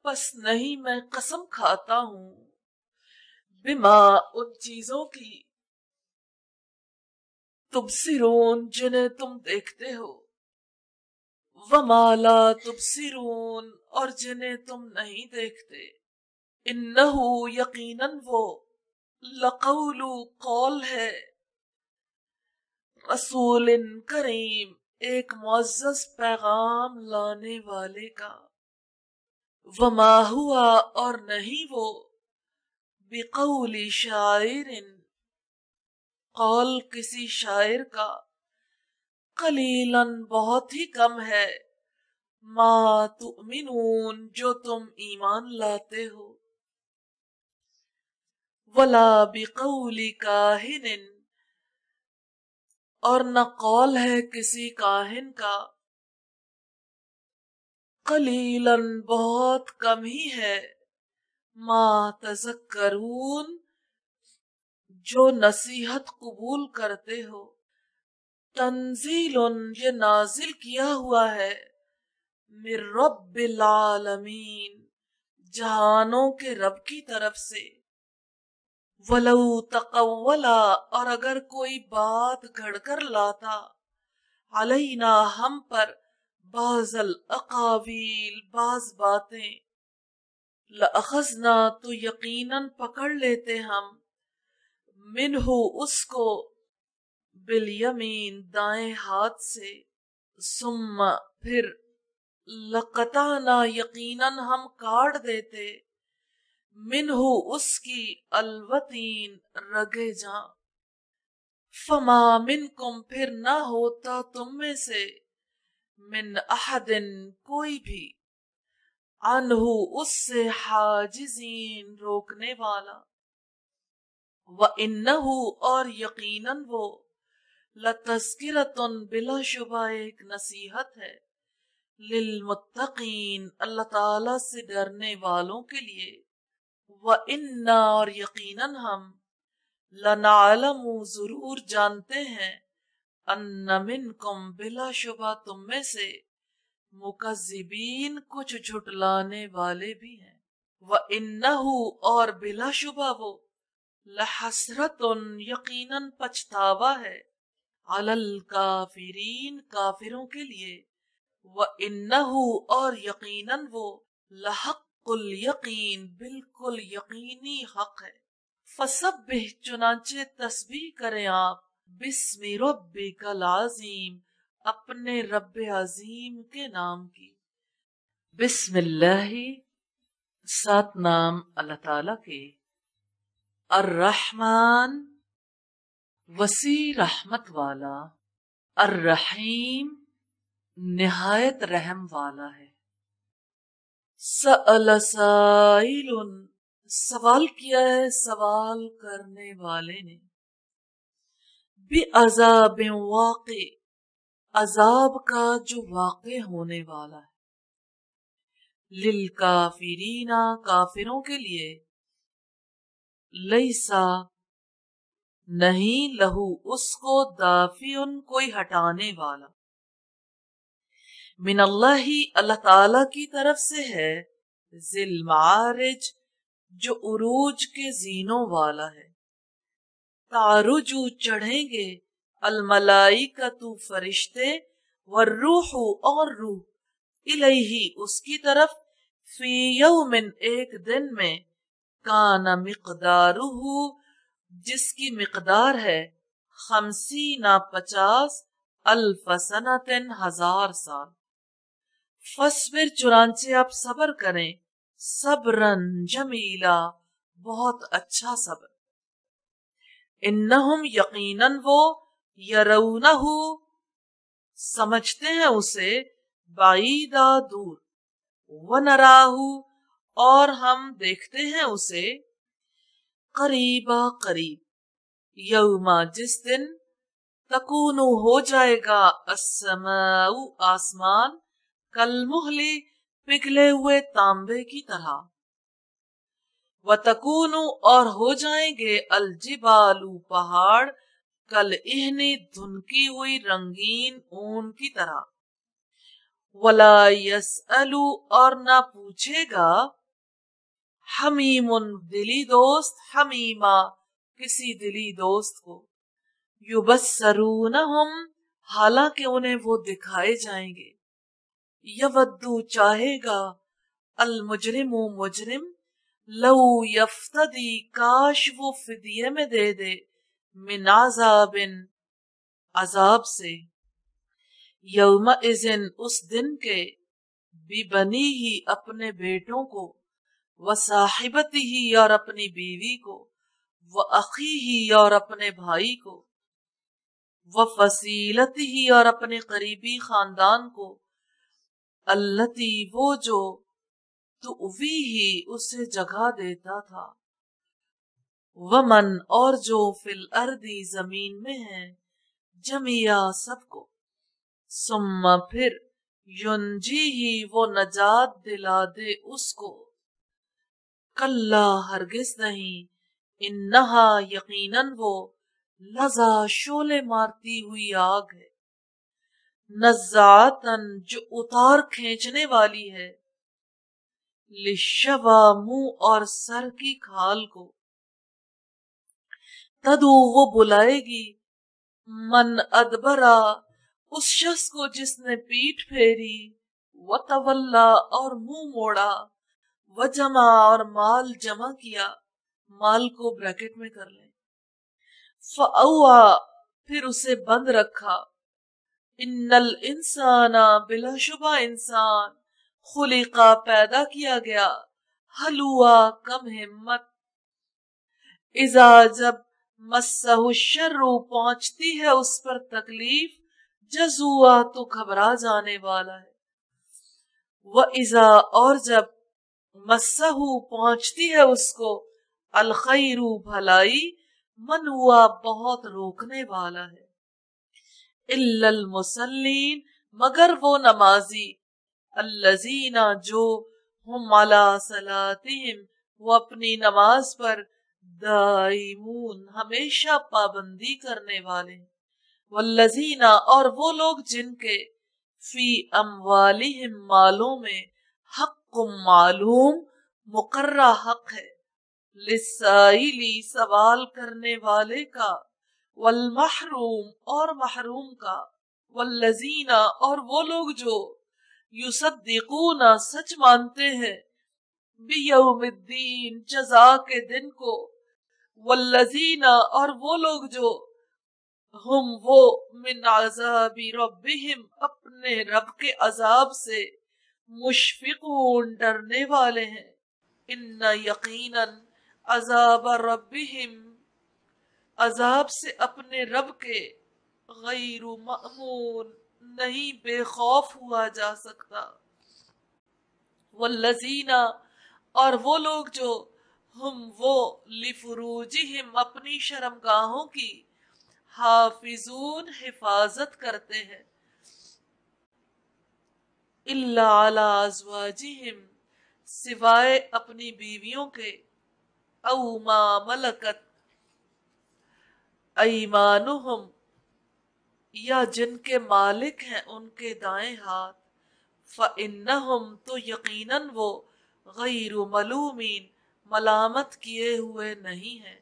बस नहीं मैं कसम खाता हूँ बिमा उन चीजों की तुम सिरोन जिन्हें तुम देखते हो वमाला तुम सिरोन और जिन्हें तुम नहीं देखते इन्नहु यकीनन वो लकौलु कौल है रसूल करीम एक मुआजस पैगाम लाने वाले का वमा हुआ और नहीं वो बिकौली शायर कौल किसी शायर का कलीलन बहुत ही कम है मा तुमिनून जो तुम ईमान लाते हो वला बिकौली काहिन और न कौल है किसी काहिन का कलीलन बहुत कम ही है माँ तजक्करून जो नसीहत कबूल करते हो तंजील ये नाजिल किया हुआ है मिर रब्बिल आलमीन जहानों के रब की तरफ से वलऊ तकवला और अगर कोई बात घड़कर लाता अलैना हम पर बाजल अकावील बाज बातें लखजना तो यकीनन पकड़ लेते हम मिनहू उसको बिल यमीन दाएं हाथ से सुम्मा फिर लकताना यकीनन हम काट देते मिनहु उसकी अलवतीन रगे जा फमा मिन कुम फिर ना होता तुम में से मिन अहदिन कोई भी अनहु उससे हाजिजीन रोकने वाला व इन्नहु और यकीनन वो लतस्किरतुन बिला शुबा एक नसीहत है लिल मुत्तकीन अल्लाह ताला से डरने वालों के लिए व इन्ना और यकीनन हम लनालम जरूर जानते हैं अन्न मिन कुम बिला शुबा तुम में से मुकजिबीन कुछ झुटलाने वाले भी हैं व इन्नहु और बिला शुबा वो लहसरत यकीनन पछतावा है अलल काफिरीन काफिरों के लिए व इन्नहु और यकीनन वो लहक बिल्कुल यकीन बिल्कुल यकीनी हक है फसब चुनाचे तस्बी करें आप रबे रब्बिकल आजीम अपने रब अजीम के नाम की बिस्मिल्लाही सात नाम अल्लाह ताला के अर रहमान वसी रहमत वाला अर रहीम निहायत रहम वाला है सवाल किया है सवाल करने वाले ने अजाब वाक़ अजाब का जो वाक़ होने वाला है लिल काफिरीना काफिरों के लिए लईसा नहीं लहू उसको उन कोई हटाने वाला मिन अल्लाह ही अल्लाह ताला की तरफ से है जिल मारिज जो उरूज के जीनों वाला है तारुजु चढ़ेंगे अलमलाई का तू फरिश्ते व और रूह इलही उसकी तरफ फी यौमिन एक दिन में काना मकदारू जिसकी मकदार है खमसी ना पचास अल्फसनतन हजार साल फिर चुरानचे आप सबर करें सबरन जमीला बहुत अच्छा सबर इन यकीनन वो यरौनहु समझते हैं उसे बाईदा दूर व नराहू और हम देखते हैं उसे करीबा करीब यौमा जिस दिन तकून हो जाएगा असमाऊ आसमान कल मुहली पिघले हुए तांबे की तरह व वतकूनु और हो जाएंगे अलजिबालू पहाड़ कल इहनी धुनकी हुई रंगीन ऊन की तरह वला अलू और न पूछेगा हमीम दिली दोस्त हमीमा किसी दिली दोस्त को न हम हालांकि उन्हें वो दिखाए जाएंगे यवद्दू चाहेगा अल मुजरिम मुजरिम लऊ यफ्तदी काश वो फिदिये में दे दे मिनाजा बिन अजाब से यौम इजिन उस दिन के बनी ही अपने बेटों को व साहिबती ही और अपनी बीवी को व अखी ही और अपने भाई को व फसीलत ही और अपने करीबी खानदान को अल्लती वो जो तो वी ही उसे जगा देता था वमन और जो फिल अर्दी जमीन में है जमिया सबको सुम्मा फिर युंजी ही वो नजात दिला दे उसको कल्ला हरगिज नहीं इन्नहा यकीनन वो लजा शोले मारती हुई आग है नजातन जो उतार खींचने वाली है लिशबा मुंह और सर की खाल को तदु वो बुलाएगी मन अदबरा उस शख्स को जिसने पीठ फेरी व तवल्ला और मुंह मोड़ा व जमा और माल जमा किया माल को ब्रैकेट में कर ले फिर उसे बंद रखा इन्नल इंसाना बिलाशुबा इंसान खुलीका पैदा किया गया हलुआ कम हिम्मत इजा जब मसहुशर्रु पहुंचती है उस पर तकलीफ जजुआ तो घबरा जाने वाला है वह इजा और जब मसहू पहुंचती है उसको अलखैरू भलाई मन हुआ बहुत रोकने वाला है मुसलिन मगर वो नमाजी अल्लजीना जो हम सलातिम वो अपनी नमाज पर दाइमून हमेशा पाबंदी करने वाले वल्लजीना और वो लोग जिनके फी अमवालिहिम मालों में हक मालूम मुकर्रा हक है लिसाइली सवाल करने वाले का वल महरूम और महरूम का वल्लजीना और वो लोग जो युसदूना सच मानते हैं बेयउमिद्दीन जजा के दिन को वल्लजीना और वो लोग जो हम वो मिन आजाबी रब्बिहिम अपने रब के अजाब से मुशफिकून डरने वाले हैं इन्ना यकीनन अजाब रब्बिहिम अजाब से अपने रब के गैर नहीं बेखौफ हुआ जा सकता वह लजीना और वो लोग जो हम वो लिफरूजी हिम अपनी शर्मगाहों की हाफिजून हिफाजत करते हैं सिवाय अपनी बीवियों के अमा मलकत ईमानुहम या जिनके मालिक हैं उनके दाएं हाथ फ़न्नहम तो यकीनन वो गैर मलूमीन मलामत किए हुए नहीं हैं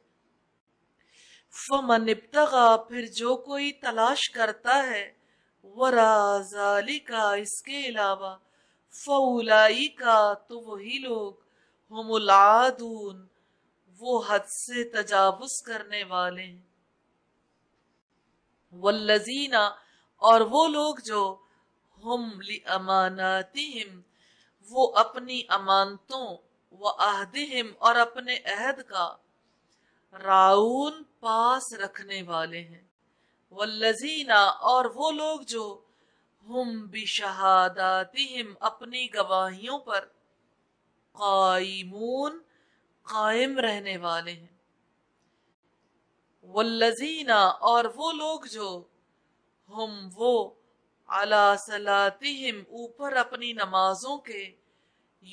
फमनबतगा फिर जो कोई तलाश करता है वराजाली का इसके अलावा फ़ौलाई का तो वही लोग हमलादून वो हद से तजावज़ करने वाले हैं वल्लजीना और वो लोग जो हम ली अमानातिम वो अपनी अमानतों व हिम और अपने अहद का राउन पास रखने वाले हैं वल्लजीना और वो लोग जो हम भी शहादातिम अपनी गवाहियों पर कायमून कायम रहने वाले हैं वल्लजीना और वो लोग जो हम वो अला सलातिम ऊपर अपनी नमाजों के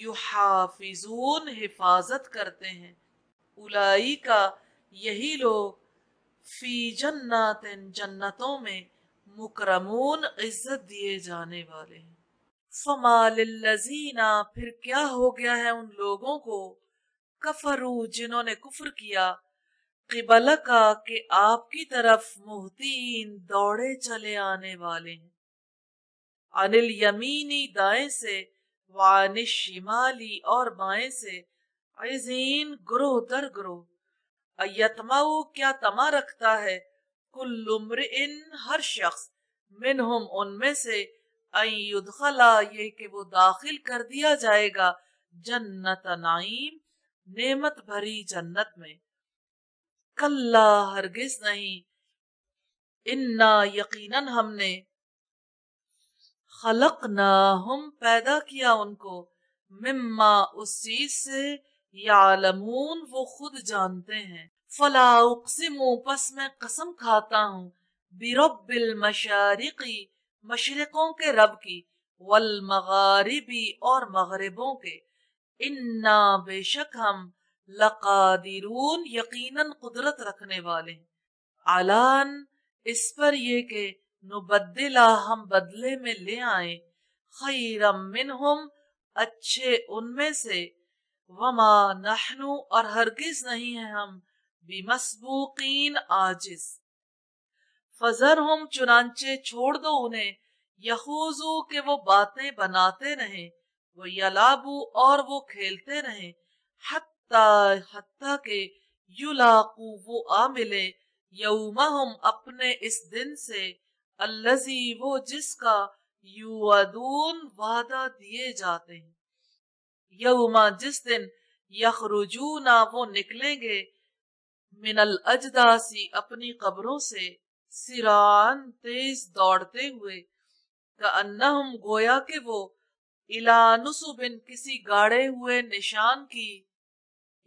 युहाफिजून हिफाजत करते हैं उलाई का यही लोग फी जन्नत जन्नतों में मुकरमून इज्जत दिए जाने वाले हैं फमालजीना फिर क्या हो गया है उन लोगों को कफरू जिन्होंने कुफर किया किबला का कि आपकी तरफ मुहतीन दौड़े चले आने वाले हैं अनिल यमीनी दाए से वान शिमाली और बाए से अजीन ग्रोह दर ग्रोह अयतमा क्या तमा रखता है कुल उम्र इन हर शख्स मिनहुम उनमें से युदखला ये कि वो दाखिल कर दिया जाएगा जन्नत नाइम नेमत भरी जन्नत में कल्ला हरगिज नहीं इन्ना यकीनन हमने खलक ना हम पैदा किया उनको मिम्मा उस चीज से यालमून वो खुद जानते हैं फला उकसिमु पस मैं कसम खाता हूँ बिरबिल मशारिकी मशरकों के रब की वल मगारिबी और मगरबों के इन्ना बेशक हम लकादिरून यकीनन कुदरत रखने वाले आलान इस पर ये के नुबद्दिला हम बदले में ले आए खैरम मिनहुम अच्छे उनमें से वमा नहनु और हरगिज नहीं है हम बिमसबूकीन आजिज फजर हम चुनाचे छोड़ दो उन्हें यहूजू के वो बातें बनाते रहे वो यलाबू और वो खेलते रहे हत हत्ता के युलाकू वो आ मिले यौमहम अपने इस दिन से अल्लजी वो जिसका युअदून वादा दिए जाते हैं यूमा जिस दिन यखरुजूना वो निकलेंगे मिनल अजदासी अपनी कब्रों से सिरान तेज दौड़ते हुए का अन्नहम गोया के वो इलानुसुबिन किसी गाड़े हुए निशान की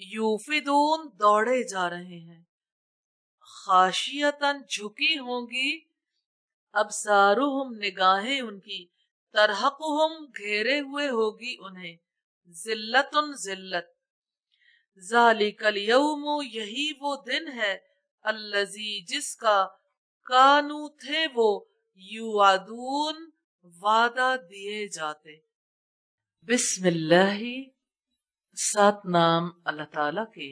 यूफिदून दौड़े जा रहे हैं खाशियतन झुकी होंगी अब सारूहम निगाहें उनकी तरहकुम घेरे हुए होगी उन्हें जिल्लत जिल्लत जालिकल यौमो यही वो दिन है अल्लजी जिसका कानू थे वो युवादून वादा दिए जाते बिस्मिल्लाही सात नाम अल्लाह ताला के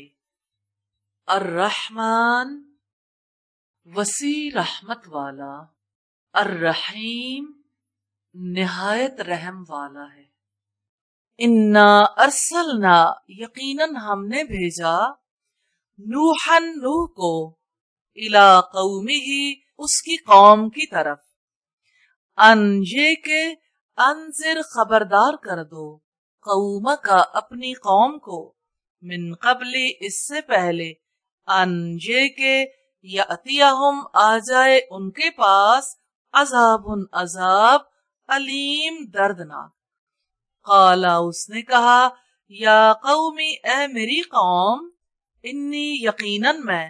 अर रहमान वसी रहमत वाला अर रहीम निहायत रहम वाला है इन्ना अरसलना यकीनन हमने भेजा नूहन नूह को इला कौमी ही उसकी कौम की तरफ अन ये के अनजिर खबरदार कर दो कौम का अपनी कौम को मिन कबली इससे पहले अनजे के यतियाहुम आ जाए उनके पास अजाब उन अजाब अलीम दर्दनाक काला उसने कहा या कौमी ए मेरी कौम इन्नी यकीनन मैं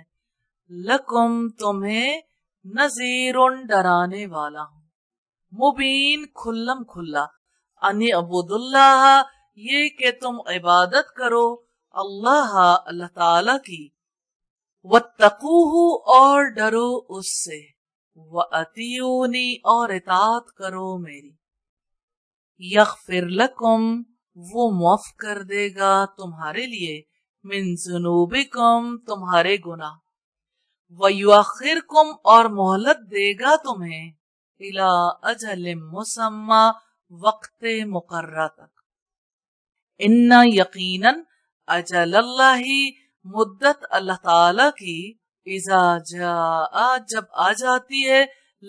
लकुम तुम्हें नजीर उन डराने वाला हूँ मुबीन खुल्लम खुल्ला अनि अबुदुल्लाह ये कि तुम इबादत करो अल्लाह अल्लाह ताला की व तकू और डरो उससे व अतियोनी और इतात करो मेरी यख फिर लकुम वो मुफ कर देगा तुम्हारे लिए मिन जुनूबिकुम तुम्हारे गुना व वयुआखिर कुम और मोहलत देगा तुम्हें इला अजल मुसम्मा वक्त मुकर्रा तक इन्ना यकीनन अजल अल्लाह मुद्दत अल्लाह ताला की इजा जा जब आ जाती है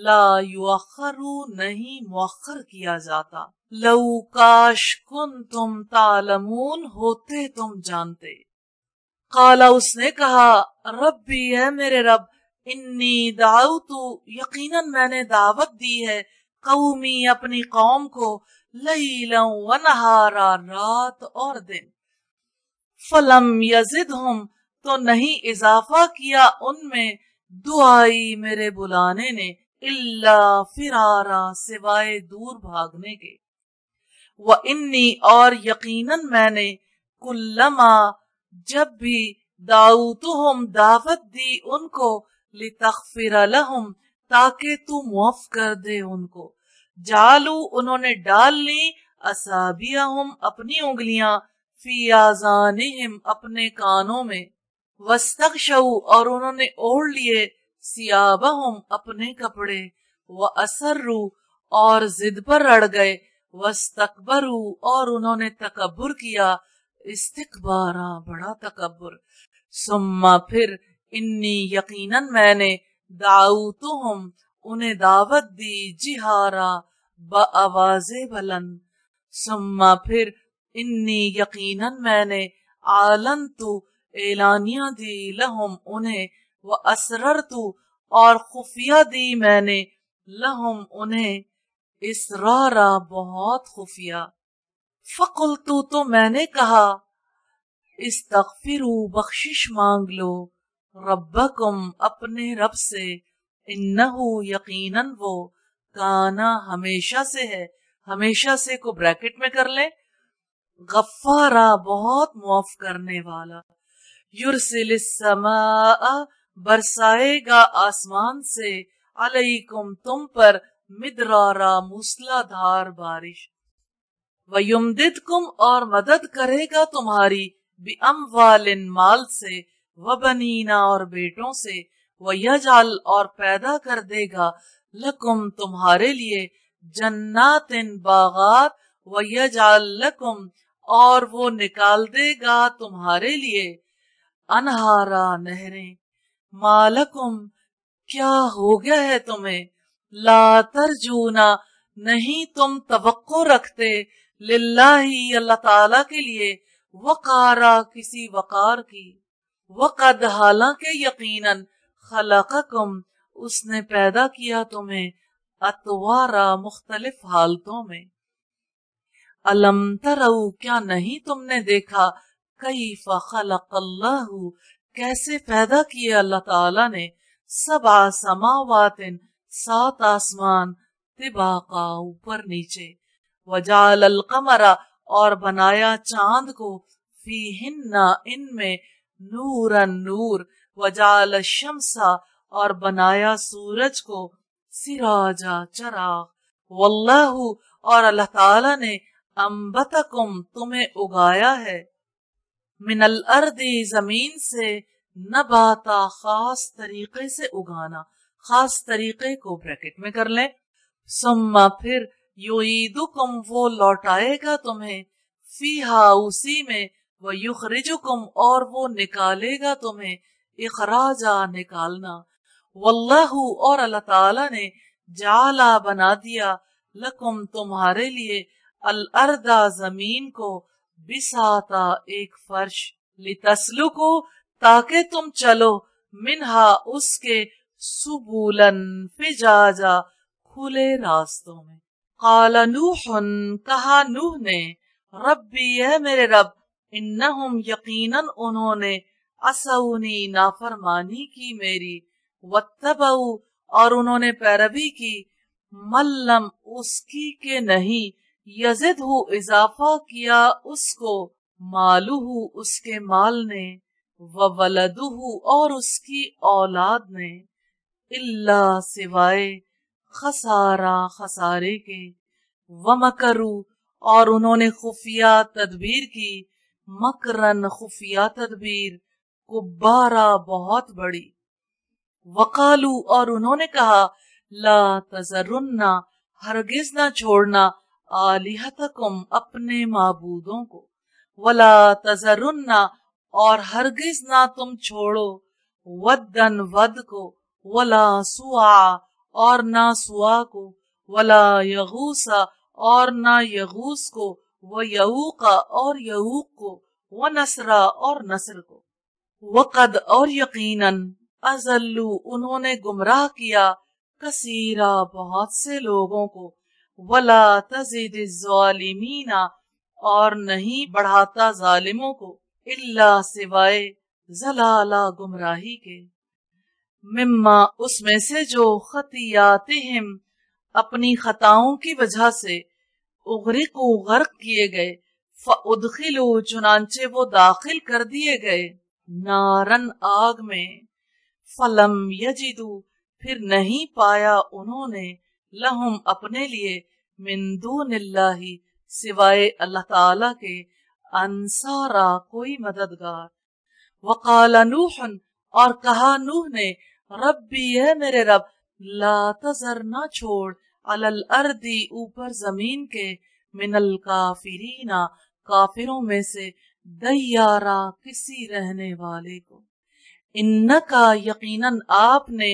ला युखरु नहीं मखर किया जाता लऊ काश कुन तुम तालमून होते तुम जानते काला उसने कहा रब भी है मेरे रब इन्नी दाऊ तू यकीनन मैंने दावत दी है कौमी अपनी कौम को व नहारा रात और दिन फलम यजिद हम तो नहीं इजाफा किया उनमें दुआई मेरे बुलाने ने इल्ला फिरारा सिवाय दूर भागने के वह इन्नी और यकीनन मैंने कुल्लमा जब भी हम दावत दी उनको लितफिर लहम ताकि तू मुआफ कर दे उनको जालू उन्होंने डाल ली असाबिया हम अपनी उंगलियां हिम अपने कानों में वस्तकशऊ और उन्होंने ओढ़ लिए सियाबा हम अपने कपड़े व रू और जिद पर अड़ गए वस्तकबरू और उन्होंने तकबर किया इस्तकबारा बड़ा तकबर सुम्मा फिर इन्नी यकीनन मैंने दाऊ तो हम उन्हें दावत दी जिहारा बवाजे बुलंद सुम्मा फिर इन्नी यकीनन मैंने आलन तू एलानिया दी लहुम उन्हें व असरर तू और खुफिया दी मैंने लहुम उन्हें इसरारा बहुत खुफिया फकुल तू तो मैंने कहा इस तकफिरू बख्शिश मांग लो रब्बकुम अपने रब से इन्नहु यकीनन वो काना हमेशा से है हमेशा से को ब्रैकेट में कर ले गफारा बहुत मुआफ करने वाला युरसिल बरसाएगा आसमान से अलैकुम तुम पर मिदरारा मूसलाधार बारिश वयुमदित कुम और मदद करेगा तुम्हारी अम वालिन माल से व बनीना और बेटों से वजाल और पैदा कर देगा लकुम तुम्हारे लिए इन बागात वयजाल लकुम और वो निकाल देगा तुम्हारे लिए अनहारा नहरे मालकुम क्या हो गया है तुम्हें ला तरजूना नहीं तुम तवक्को रखते लिल्लाही अल्लाह ताला के लिए वकारा किसी वकार की वकद हालांकि यकीनन खलककुम उसने पैदा किया तुम्हें अतवारा मुख्तलिफ हालतों में अलम तरऊ क्या नहीं तुमने देखा कई फलकल्लाह कैसे पैदा किए अल्लाह ताला ने सब आसमावात सात आसमान तिबाका ऊपर नीचे वजाल अल कमरा और बनाया चांद को फी हिन्ना इनमें नूरन नूर वजाल शमसा और बनाया सूरज को सिराजा चराग वल्लाहु और अल्लाह ताला ने अम्बतकुम तुम्हें उगाया है मिनल अर्दी जमीन से नबाता खास तरीके से उगाना खास तरीके को ब्रैकेट में कर लें सुम्मा फिर युईदुकुम वो लौटाएगा तुम्हें फीहा उसी में वो युखरिजुकुम और वो निकालेगा तुम्हें इखराजा निकालना वल्लाहु और अल्लाह ताला ने जाला बना दिया लकुम तुम्हारे लिए अल अर्दा जमीन को बिसाता एक फर्श लितसलु को ताकि तुम चलो मिनहा उसके सुबूलन फिजाजा खुले रास्तों में काला नूहन कहा नूह ने रब्बी है मेरे रब इन्नहुम यकीनन उन्होंने असौनी नाफरमानी की मेरी वत्तबऊ और उन्होंने पैरवी की मल्लम उसकी के नहीं यजिद हु इजाफा किया उसको मालूहू उसके माल ने व और उसकी औलाद ने इल्ला सिवाय खसारा खसारे के व मकरू और उन्होंने खुफिया तदबीर की मकरन खुफिया तदबीर कुबारा बहुत बड़ी वकालू और उन्होंने कहा ला तजरुन्ना हरगिज ना छोड़ना आलिहतकुम अपने माबूदों को वला तजरुन्ना और हरगिज ना तुम छोड़ो वदन वद को वला सुआ और ना सुआ को वला यगूसा और ना यगूस को व यहूका और यहूक को व नसरा और नसर को वकद और यकीनन अजल्लू उन्होंने गुमराह किया कसीरा बहुत से लोगों को वला तजीदीना और नहीं बढ़ाता जालिमों को इल्ला सिवाय जलाला गुमराही के मिम्मा उसमें से जो खतियाते हिम अपनी खताओं की वजह से को गर्क किए गए फुदखिलू चुनाचे वो दाखिल कर दिए गए नारन आग में फलम यजीदू फिर नहीं पाया उन्होंने लहुम अपने लिए मिंदू निल्लाही सिवाय अल्लाह ताला के अंसारा कोई मददगार वकाल नूहन और कहा नूह ने रबी है मेरे रब लातजर न ना छोड़ अलल अर्दी ऊपर जमीन के मिनल काफिरीना काफिरों में से दयारा किसी रहने वाले को इन का यकीनन आपने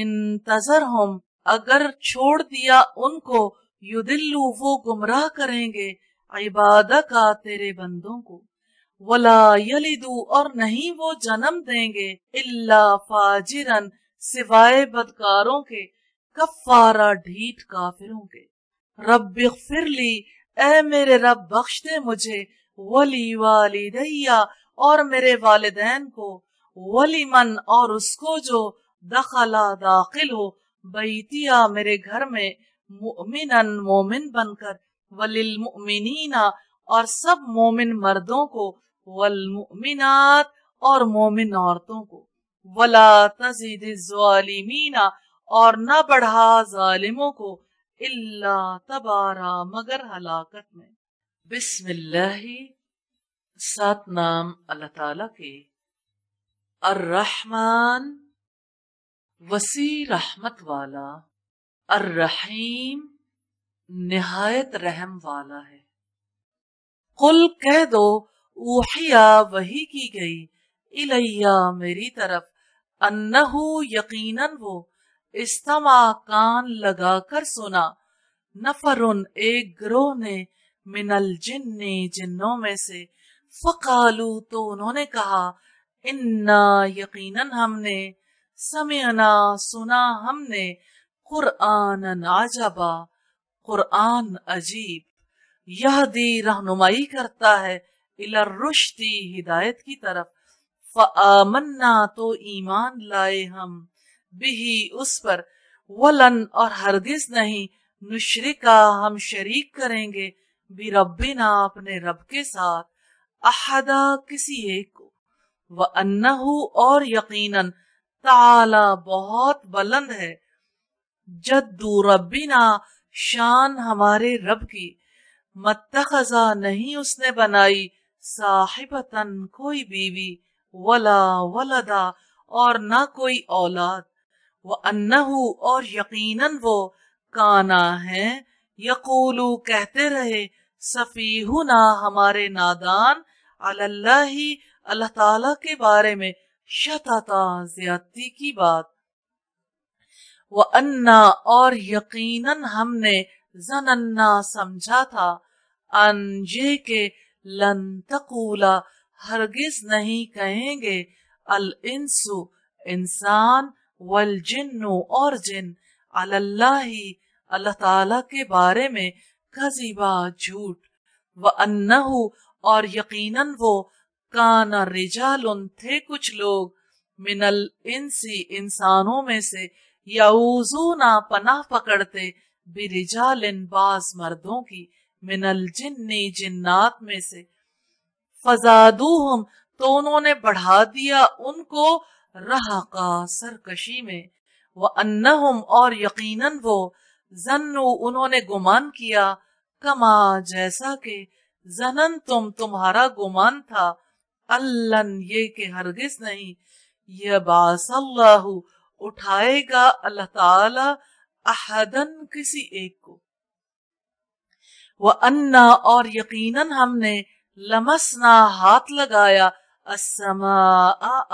इंतजर हम अगर छोड़ दिया उनको युदिल्लू वो गुमराह करेंगे इबादत का तेरे बंदों को वला यलिदू और नहीं वो जन्म देंगे इल्ला फाजिरन सिवाय बदकारों के कफारा ढीठ काफिरों के रब फिर ली ए मेरे रब बख्श दे मुझे वली वालिदैया और मेरे वालिदैन को वलीमन और उसको जो दखला दाखिल हो बैतिया मेरे घर में मुमिनन मोमिन बनकर वलिल मुमिनीना और सब मोमिन मर्दों को वल मुमिनात और मोमिन औरतों को वला तजीद जालिमीना और न बढ़ा जालिमों को इल्ला तबारा मगर हलाकत में बिस्मिल्लाह सात नाम अल्लाह ताला के अर्रहमान वसी रहमत वाला अर्रहीम निहायत रहम वाला है कुल कह दो वहिया वही की गई इलैया मेरी तरफ अन्नहु यकीनन वो इस्तमा कान कर सुना नफरुन एक ग्रोह ने मिनल जिन्नी जिन्नों में से फकालू तो उन्होंने कहा इन्ना यकीनन हमने समयना सुना हमने कुरआन अजबा कुरआन अजीब यह दी रहनुमाई करता है इला रुश्दी हिदायत की तरफ फमन्ना तो ईमान लाए हम बिही उस पर वलन और हरगिज नहीं नुशरिका हम शरीक करेंगे भी रबिना अपने रब के साथ अहदा किसी एक व अन्नहू और यकीन ताला बहुत बुलंद है जद्दू ना शान हमारे रब की मतखजा नहीं उसने बनाई साहिबतन कोई बीवी वला वलदा और ना कोई औलाद व अन्ना और यकीनन वो काना है यकूलू कहते रहे सफीहुना हमारे नादान अल्लाह अल्लाह ताला के बारे में शताता ज्यादती की बात व अन्ना और यकीनन हमने जनन्ना समझा था अन के लन तकूला हरगिज नहीं कहेंगे अल इंसु इंसान वल जिन्नु और जिन अल्लाह ही अल्लाह ताला के बारे में कजीबा झूठ व अन्नहु और यकीनन वो कान रिजाल थे कुछ लोग मिनल इनसी इंसानों में से याऊजू ना पनाह पकड़ते इन बाज मर्दों की मिनल जिन्नी जिन्नात में से हम तो उन्होंने बढ़ा दिया उनको रहका सरकशी में व अन्नहुम और यकीनन वो जन्नू उन्होंने गुमान किया कमा जैसा के जनन तुम तुम्हारा गुमान था अल्लन ये के हरगिज नहीं ये बासल्लाहु उठाएगा अल्लाह ताला अहदन किसी एक को वह अन्ना और यकीनन हमने लमसना हाथ लगाया असमा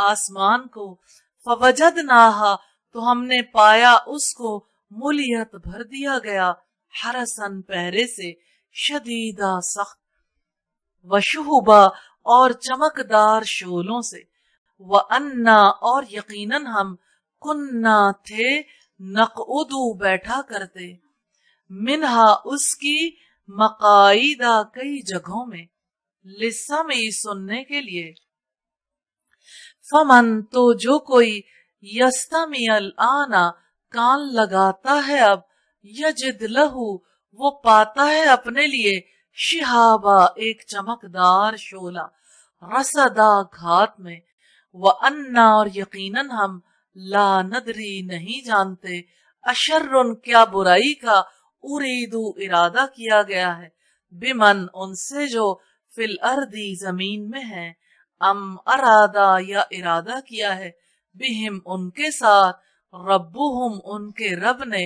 आसमान को फवजद नाहा तो हमने पाया उसको मुलियत भर दिया गया हरसन पहरे से शदीदा सख्त वशुबा और चमकदार शोलों से व अन्ना और यकीनन हम कुन्ना थे नकउदू बैठा करते मिनहा उसकी मकाईदा कई जगहों में लिस्सा में सुनने के लिए फमन तो जो कोई यस्तमियल आना कान लगाता है अब यजिद लहू वो पाता है अपने लिए शिहाबा एक चमकदार शोला रसदा घात में व अन्ना और यकीनन हम ला नदरी नहीं जानते अशर क्या बुराई का उरीदू इरादा किया गया है बिमन उनसे जो फिल अर्दी जमीन में है अम अरादा या इरादा किया है बिहिम उनके साथ रब्बुहुम उनके रब ने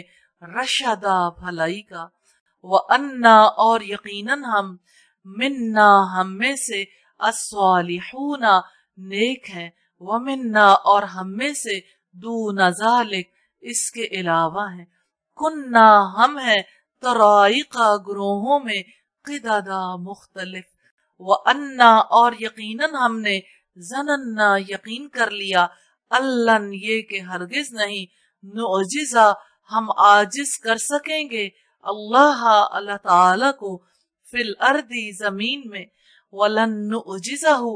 रशदा भलाई का व अन्ना और यकीनन हम मिन्ना हम में से असवालिहूना नेक हैं व मिन्ना और हम में से दूना जालिक इसके अलावा हैं कुन्ना हम हैं तराइका ग्रोहों में किदादा मुख्तलिफ व अन्ना और यकीनन हमने जनन्ना यकीन कर लिया अल्लन ये के हरगिज नहीं नुजिजा हम आजिज कर सकेंगे अल्लाह अल्लाह ताला को फिल अर्दी जमीन में वलन उजिजाहू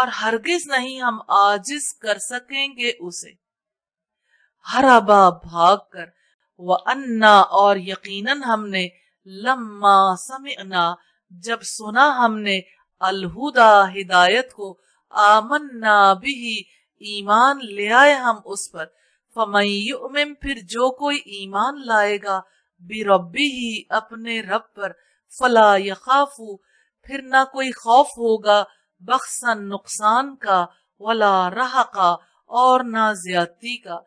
और हरगिज नहीं हम आजिज कर सकेंगे उसे हराबा भाग कर व अन्ना और यकीनन हमने लम्मा समिना जब सुना हमने अलहुदा हिदायत को आमन्ना भी ईमान ले आए हम उस पर फमयुमिन फिर जो कोई ईमान लाएगा बेरबी ही अपने रब पर फला यखाफू फिर ना कोई खौफ होगा बख्सन नुकसान का वला रहा का और ना ज्यादती का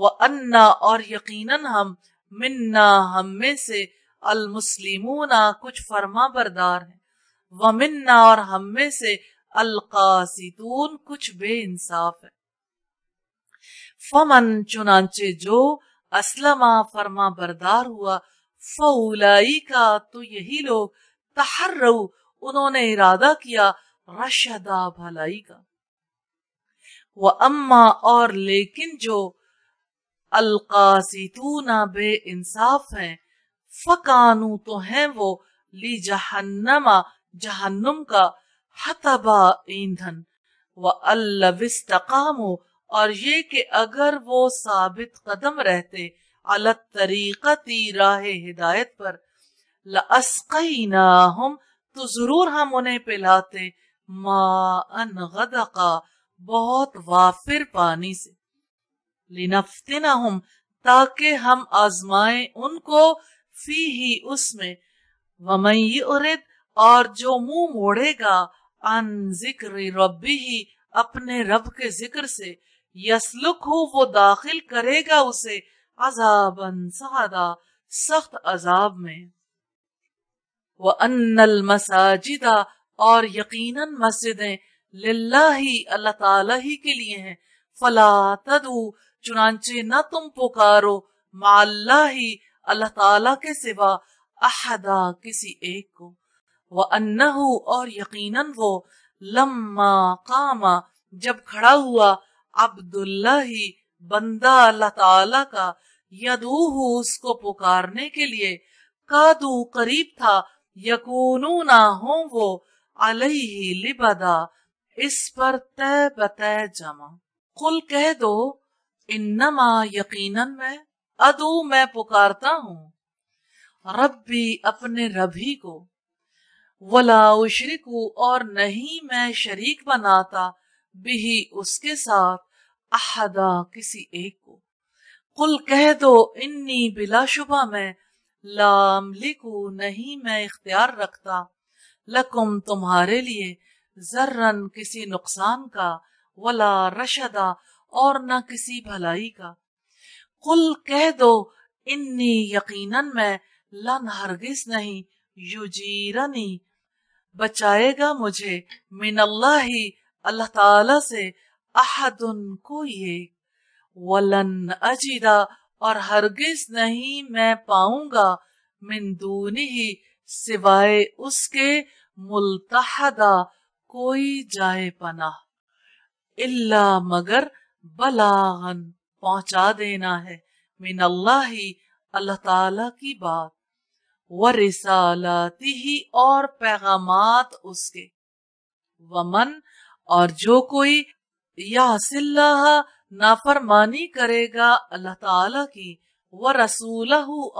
व अन्ना और यकीनन हम मिन्ना हम में से अल मुस्लिमूना कुछ फर्मा बरदार है व मिन्ना और हम में से कासितून कुछ बे इंसाफ है फमन चुनाचे जो असलमा फर्मा बरदार हुआ फौलाई का तो यही लोग तहर्र उन्होंने इरादा किया रशदा भलाई का व अम्मा और लेकिन जो अलकासीतूना बे इंसाफ हैं फकानू तो है वो ली जहन्नमा जहन्नुम का हतबा ईंधन व अल्लविस्तकामो और ये कि अगर वो साबित कदम रहते अलत तरीकती राह हिदायत पर लस्कईनाहुम तो जरूर हम उन्हें पिलाते माअन गदका बहुत वाफिर पानी से ना हम ताकि हम आजमाए उनको फी ही उसमें वमई उरिद और जो मुंह मोड़ेगा अन जिक्र रबी ही अपने रब के जिक्र से यसलुक हो वो दाखिल करेगा उसे अजाबन सादा सख्त अजाब में वह अन्नल मसाजिदा और यकीनन मस्जिदें लिल्ला ही अल्लाह ताला ही के लिए हैं फला तदू चुनाचे न तुम पुकारो माल्ला ही अल्लाह ताला के सिवा अहदा किसी एक को वह अन्नहु और यकीनन वो लम्मा कामा जब खड़ा हुआ अब्दुल्ला ही बंदा अल्लाह ताला का यदूहू उसको पुकारने के लिए कादू करीब था यकूनू ना हो वो अलही लिबदा इस पर तय बतय जमा कुल कह दो इन्नमा यकीनन मैं अदू मैं पुकारता हूँ रब्बी अपने रबी को वला उशरिकू और नहीं मैं शरीक बनाता बिही उसके साथ अहदा किसी एक को कुल कह दो इन्नी बिला शुबा में लाम लिकू नहीं मैं इख्तियार रखता लकुम तुम्हारे लिए जर्रन किसी नुकसान का वला रशदा और न किसी भलाई का कुल कह दो इन्नी यकीनन मैं लन हरगिज नहीं युजीरनी बचाएगा मुझे मिनल्ला ही अल्लाह ताला से अहद को ये वलन अजीदा और हरगिज नहीं मैं पाऊंगा मिंदूनी ही सिवाय उसके मुलतहदा कोई जाए पना इल्ला मगर बलागन पहुंचा देना है मिन अल्लाह ही अल्लाह ताला की बात व रिसालाती ही और पैगामात उसके वमन और जो कोई या नाफरमानी करेगा अल्लाह ताला की व रसूल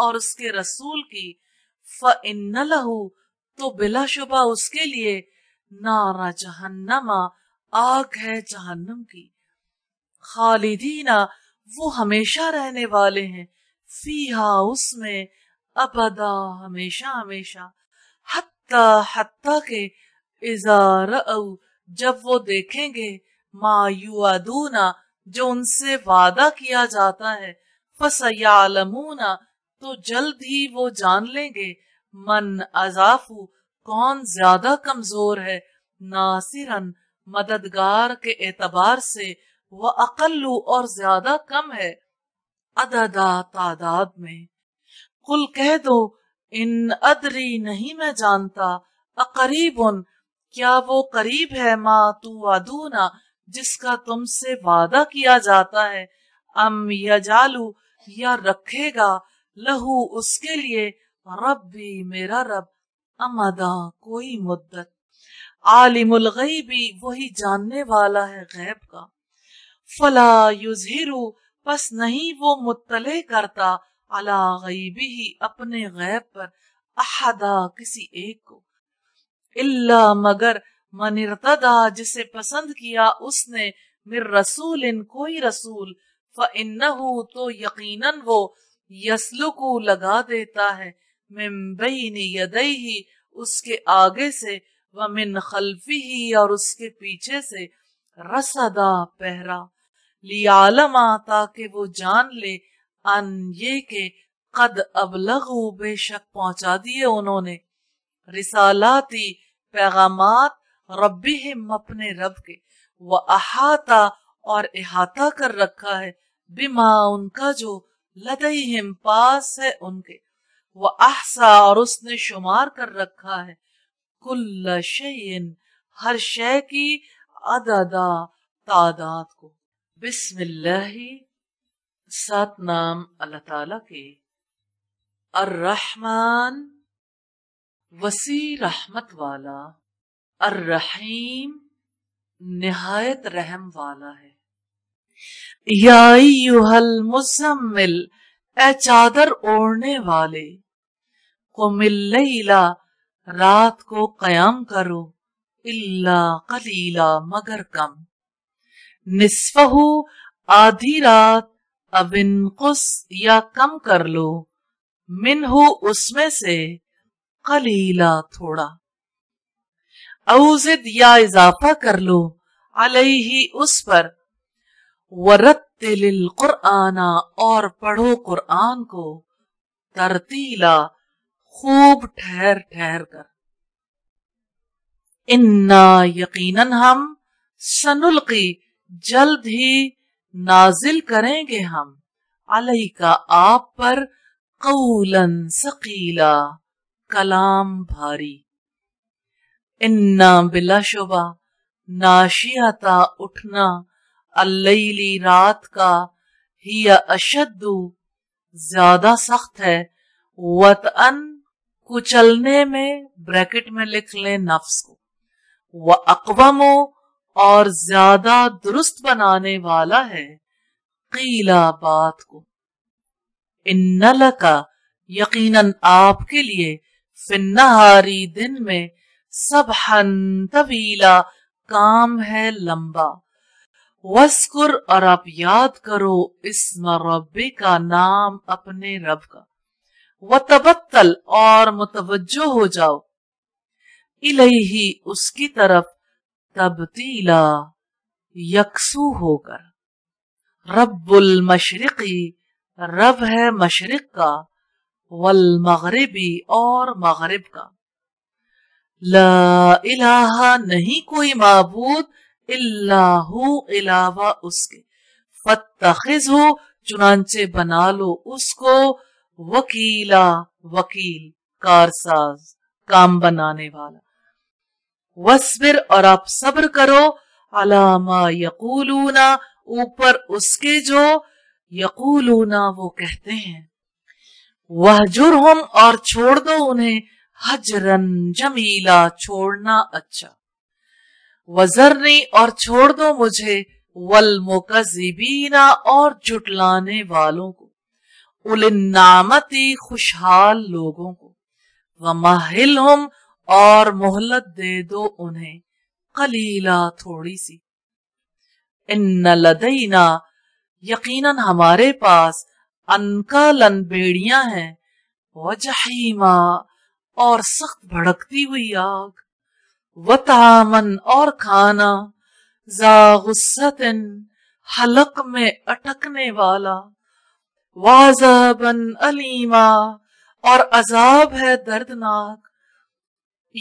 और उसके रसूल की फ़ लहू तो शुबा उसके लिए नारा जहन्नमा आग है जहन्नम की खालिदीना वो हमेशा रहने वाले हैं फीहा उसमें अबदा हमेशा हमेशा हत्ता हत्ता के इजार जब वो देखेंगे मायूदूना जो उनसे वादा किया जाता है फसयालमूना तो जल्द ही वो जान लेंगे मन अजाफू कौन ज्यादा कमजोर है नासिरन मददगार के एतबार से वह अकल्लू और ज्यादा कम है अददा तादाद में कुल कह दो इन अदरी नहीं मैं जानता अकरीबन क्या वो करीब है माँ तू ना जिसका तुमसे वादा किया जाता है अम जालू या रखेगा लहू उसके लिए रब भी मेरा रब अमदा कोई मुद्दत आलिमुल भी वही जानने वाला है गैब का फला युजहिरु बस नहीं वो मुतले करता अला गईबी ही अपने गैब पर अहदा किसी एक को इल्ला मगर मन इरतदा जिसे पसंद किया उसने मिर रसूल इन कोई रसूल फन्नहू तो यकीनन वो यसलुकू लगा देता है मिम्बईन यदई ही उसके आगे से व मिन खल्फी ही और उसके पीछे से रसदा पहरा लियालमा ताकि वो जान ले अन ये के कद अबलगू बेशक पहुंचा दिए उन्होंने रिसालाती पैगाम रब हिम अपने रब के वह अहाता और अहाता कर रखा है बिमा उनका जो लदई हिम पास है उनके वह अहसा और उसने शुमार कर रखा है कुल्ल शयन हर शय की अदादा तादाद को बिस्मिल्लाही सात नाम अल्लाह ताला के अर्रहमान वसी रहमत वाला और रहीम नहायत रहम वाला है याहल मुजम्मिल ए चादर ओढ़ने वाले को कुमिल रात को कयाम करो इल्ला कलीला मगर कम निस्फहु आधी रात अबिन कुस या कम कर लो मिनहु उसमें से कलीला थोड़ा अवजिद या इजाफा कर लो अलही उस पर वरत वरतिल कुरआना और पढ़ो कुरआन को तरतीला खूब ठहर ठहर कर इन्ना यकीनन हम सनुल्की जल्द ही नाजिल करेंगे हम अलई का आप पर कौलन सकीला कलाम भारी इन्ना बिला बिलाशुबा नाशियता उठना अल्लैली रात का ही अशद्दु ज्यादा सख्त है वतन कुचलने में ब्रैकेट में लिख ले नफ्स को व अकवमो और ज्यादा दुरुस्त बनाने वाला है कीला बात को इन्नल का यकीनन आपके लिए फिन्नहारी दिन में सब हन तवीला काम है लंबा वस्कुर और आप याद करो इस रबे का नाम अपने रब का वतबत्तल और मुतवजो हो जाओ इलही उसकी तरफ तबतीला यकसू होकर रबुल मशरकी रब है मशरक का वल मगरबी और मगरब का ला इलाहा नहीं कोई मबूद इल्लाहू इलावा उसके फतखिज हो चुनाचे बना लो उसको वकीला वकील कारसाज काम बनाने वाला वस्बिर और आप सब्र करो अलामा यकूलूना ऊपर उसके जो यकूलूना वो कहते हैं वहजुर हम और छोड़ दो उन्हें हजरन जमीला छोड़ना अच्छा वजरनी और छोड़ दो मुझे वल मुकजीबीना और जुटलाने वालों को उल नामती खुशहाल लोगों को व वमाहिल हम और मोहलत दे दो उन्हें कलीला थोड़ी सी इन लदईना यकीनन हमारे पास अनका लन बेड़िया है व जहीमा और सख्त भड़कती हुई आग व तामन और खाना जा हलक में अटकने वाला वाजबन अलीमा और अजाब है दर्दनाक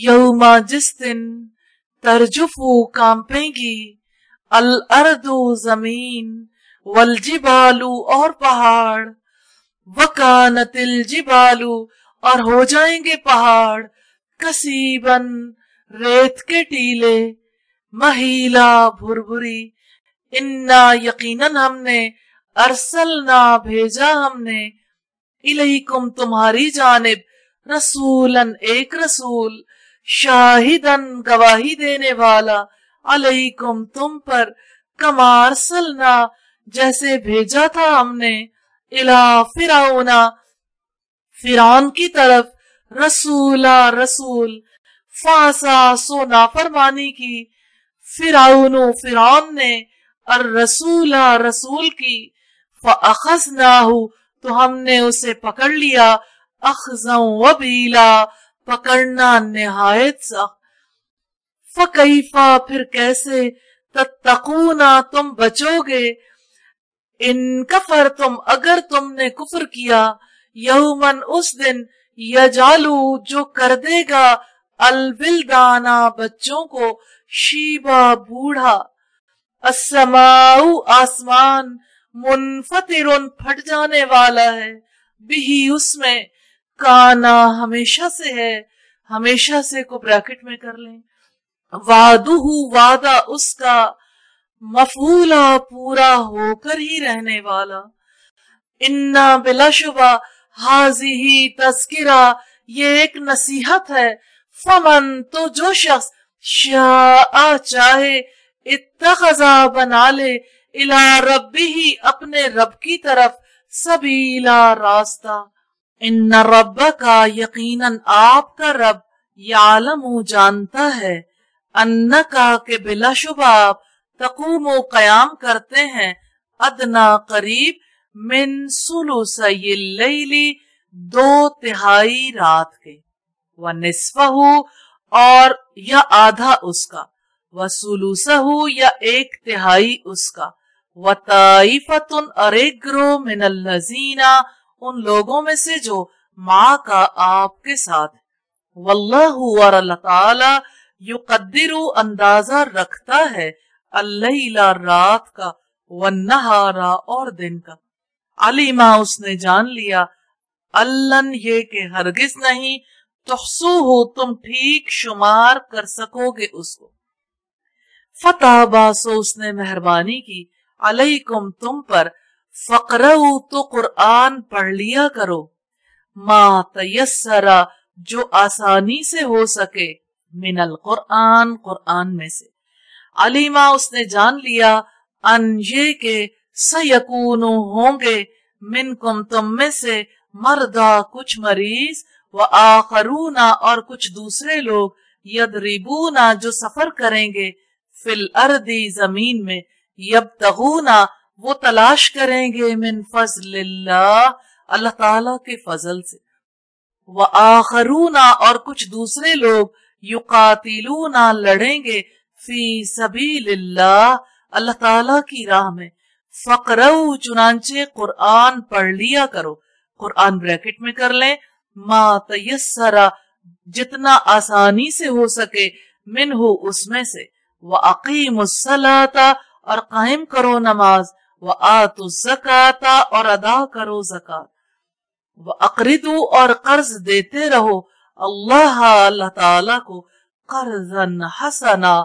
यौमा जिस दिन तरजुफू कांपेगी अल अर्दो जमीन वलजी बालू और पहाड़ वकान तिलजी बालू और हो जाएंगे पहाड़ कसीबन रेत के टीले महिला भुरभुरी इन्ना यकीनन हमने अरसल ना भेजा हमने कुम तुम्हारी जानब रसूलन एक रसूल शाहिदन गवाही देने वाला अलैकुम तुम पर कमारसल ना जैसे भेजा था हमने इला फिराउना फिरौन की तरफ रसूला रसूल फासा सोना फरमानी की फिराउनो फिरौन ने और रसूला रसूल की फखज ना तो हमने उसे पकड़ लिया अखजाऊ वबीला पकड़ना नहायत सा फकीफा फिर कैसे तत्तकूना तुम बचोगे इन कफर तुम अगर तुमने कुफर किया यहूमन उस दिन यजालू जो कर देगा अलबिल बच्चों को शीबा बूढ़ा असमाऊ आसमान मुनफतिर फट जाने वाला है बिही उसमें काना हमेशा से है हमेशा से को ब्रैकेट में कर लें वादू वादा उसका मफूला पूरा होकर ही रहने वाला इन्ना बिलाशुबा हाजी ही तस्करा ये एक नसीहत है फमन तो जो शख्स शाह चाहे इतखजा बना ले इला रबी ही अपने रब की तरफ सबीला रास्ता इन रब का यकीनन आपका रब यालम जानता है अन्ना का के बिलाशुबा आप तकूम कयाम करते हैं अदना करीब मिन सुलूसली दो तिहाई रात के व निस्फ और या आधा उसका व सुलूसहू या एक तिहाई उसका व ताइफतुन अरेग्रो मिनल नजीना उन लोगों में से जो माँ का आपके साथ वल्ला और अल्लाह ताला अंदाजा रखता है अल्लैला रात का नहारा और दिन का अलीमा उसने जान लिया अल्लन ये के हरगिज नहीं तो हो तुम ठीक शुमार कर सकोगे उसको फताबा सो उसने मेहरबानी की अलैकुम तुम पर फकर तो कुरान पढ़ लिया करो माँ तयसरा जो आसानी से हो सके मिनल कुरान कुरान में से अलीमा उसने जान लिया अन ये के सयकून होंगे मिन कुम तुम में से मरदा कुछ मरीज व आखरूना और कुछ दूसरे लोग यद ना जो सफर करेंगे फिल अर्दी जमीन में यब तगूना वो तलाश करेंगे मिन फजल्ला अल्लाह ताला के फजल से व आखरूना और कुछ दूसरे लोग युकातिलूना लड़ेंगे फी सभी अल्लाह ताला की राह में फकर चुनाचे कुरान पढ़ लिया करो कुरान ब्रैकेट में कर लें मा तयसरा जितना आसानी से हो सके मिन हो उसमें से व अकीम और कायम करो नमाज व आतु जकाता और अदा करो जक़ात व अकृतु और कर्ज देते रहो अल्लाह अल्लाह ताला को कर्जन हसना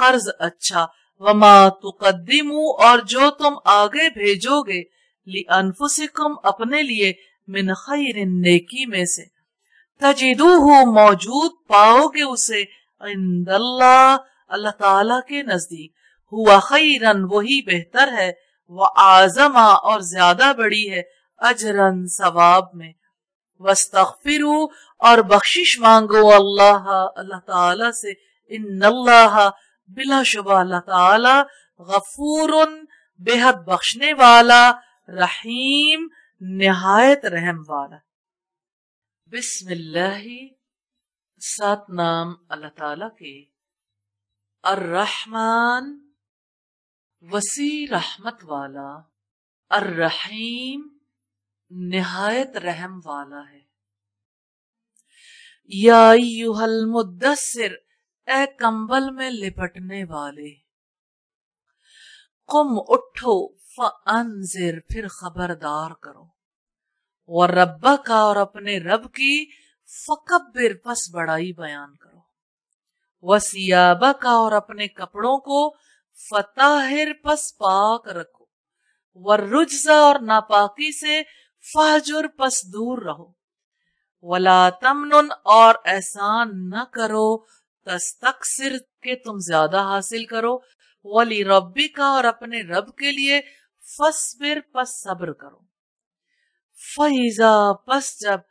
कर्ज अच्छा वमा तुकद्दिमू और जो तुम आगे भेजोगे ली अनफुसिकुम अपने लिए मिन खैर नेकी में से तजिदूहु मौजूद पाओगे उसे इंदल्ला अल्लाह ताला के नजदीक हुआ खैरन वही बेहतर है वह आजमा और ज्यादा बड़ी है अजरन सवाब में वस्तफिर और बख्शिश मांगो अल्लाह अल्लाह ताला से इन अल्लाह बिलाशुबा अल्लाह ताला गफूर बेहद बख्शने वाला रहीम नहायत रहम वाला बिस्मिल्लाह सात नाम अल्लाह ताला के अर रहमान वसी रहमत वाला अर रहीम नहायत रहम वाला है या मुद्दसर ए कंबल में लिपटने वाले कुम उठो फिर फिर खबरदार करो वो रब का और अपने रब की फकबिर पस बड़ाई बयान करो सियाब का और अपने कपड़ों को फताहिर पस पाक रखो रुझा और नापाकी से फाजुर पस दूर रहो वला तमन और एहसान न करो तस्तकसिर के तुम ज्यादा हासिल करो वाली रबी का और अपने रब के लिए फसबिर पस सब्र करो फैजा पस जब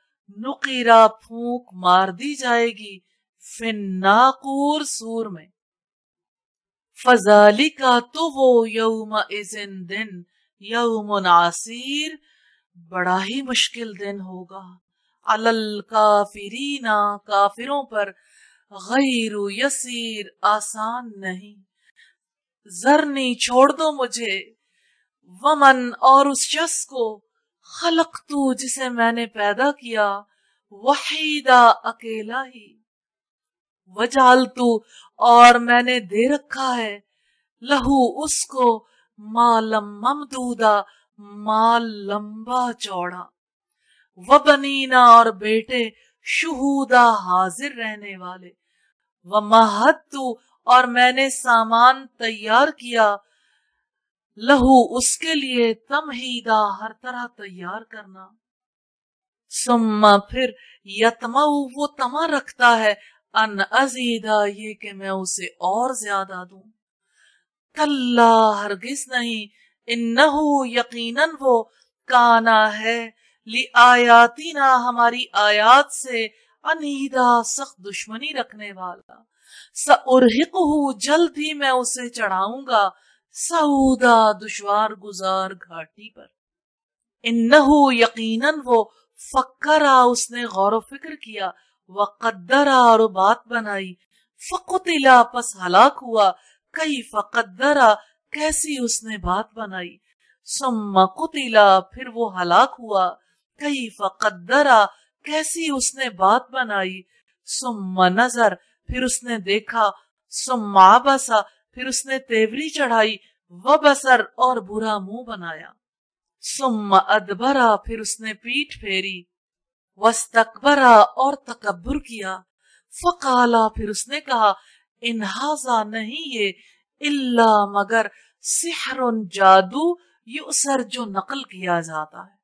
नुकीरा फूक मार दी जाएगी फिर नाकूर सूर में फजाली का तो वो यौम इजिन दिन यौम नासिर बड़ा ही मुश्किल दिन होगा अलल काफिरीना काफिरों पर गैर यसीर आसान नहीं जरनी छोड़ दो मुझे वमन और उस शख्स को खलक तू जिसे मैंने पैदा किया वहीदा अकेला ही वजाल तू और मैंने दे रखा है लहू उसको मालम ममदूदा माल लंबा चौड़ा वबनीना और बेटे शहूदा हाजिर रहने वाले व महत्व और मैंने सामान तैयार किया लहू उसके लिए तमहीदा हर तरह तैयार करना सुम्मा फिर यतमाऊ वो तमा रखता है अन अजीदा ये कि मैं उसे और ज्यादा दू कल्ला हरगिज नहीं इन्नहू यकीनन वो काना है ली ना हमारी आयात से अनिदा सख्त दुश्मनी रखने वाला सउरहिक जल्द ही मैं उसे चढ़ाऊंगा सऊदा दुश्वार गुजार घाटी पर इन्नहु यकीनन वो फक्करा उसने गौर फिक्र किया वकद्दरा और बात बनाई फकुतिला पस हलाक हुआ कई फकद्दरा कैसी उसने बात बनाई सुम्मा कुतिला फिर वो हलाक हुआ कई फकदरा कैसी उसने बात बनाई सुम्मा नजर फिर उसने देखा सुम्मा बसा फिर उसने तेवरी चढ़ाई व बसर और बुरा मुंह बनाया सुम्मा अदबरा फिर उसने पीठ फेरी वस्तकबरा और तकबर किया फकाला फिर उसने कहा इनहाजा नहीं ये इल्ला मगर सिहर जादू ये उसर जो नकल किया जाता है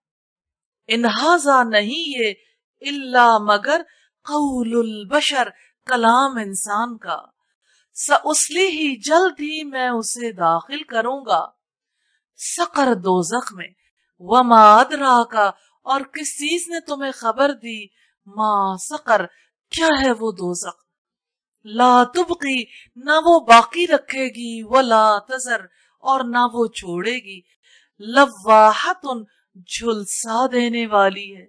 इनहाजा नहीं ये इल्ला मगर कौलुल बशर कलाम इंसान का उसली ही जल्द ही मैं उसे दाखिल करूंगा सकर दोजख में व माद रहा का और किस चीज ने तुम्हें खबर दी माँ सकर क्या है वो दोजख ला तुबकी ना वो बाकी रखेगी व ला तजर और ना वो छोड़ेगी लवाहत झुलसा देने वाली है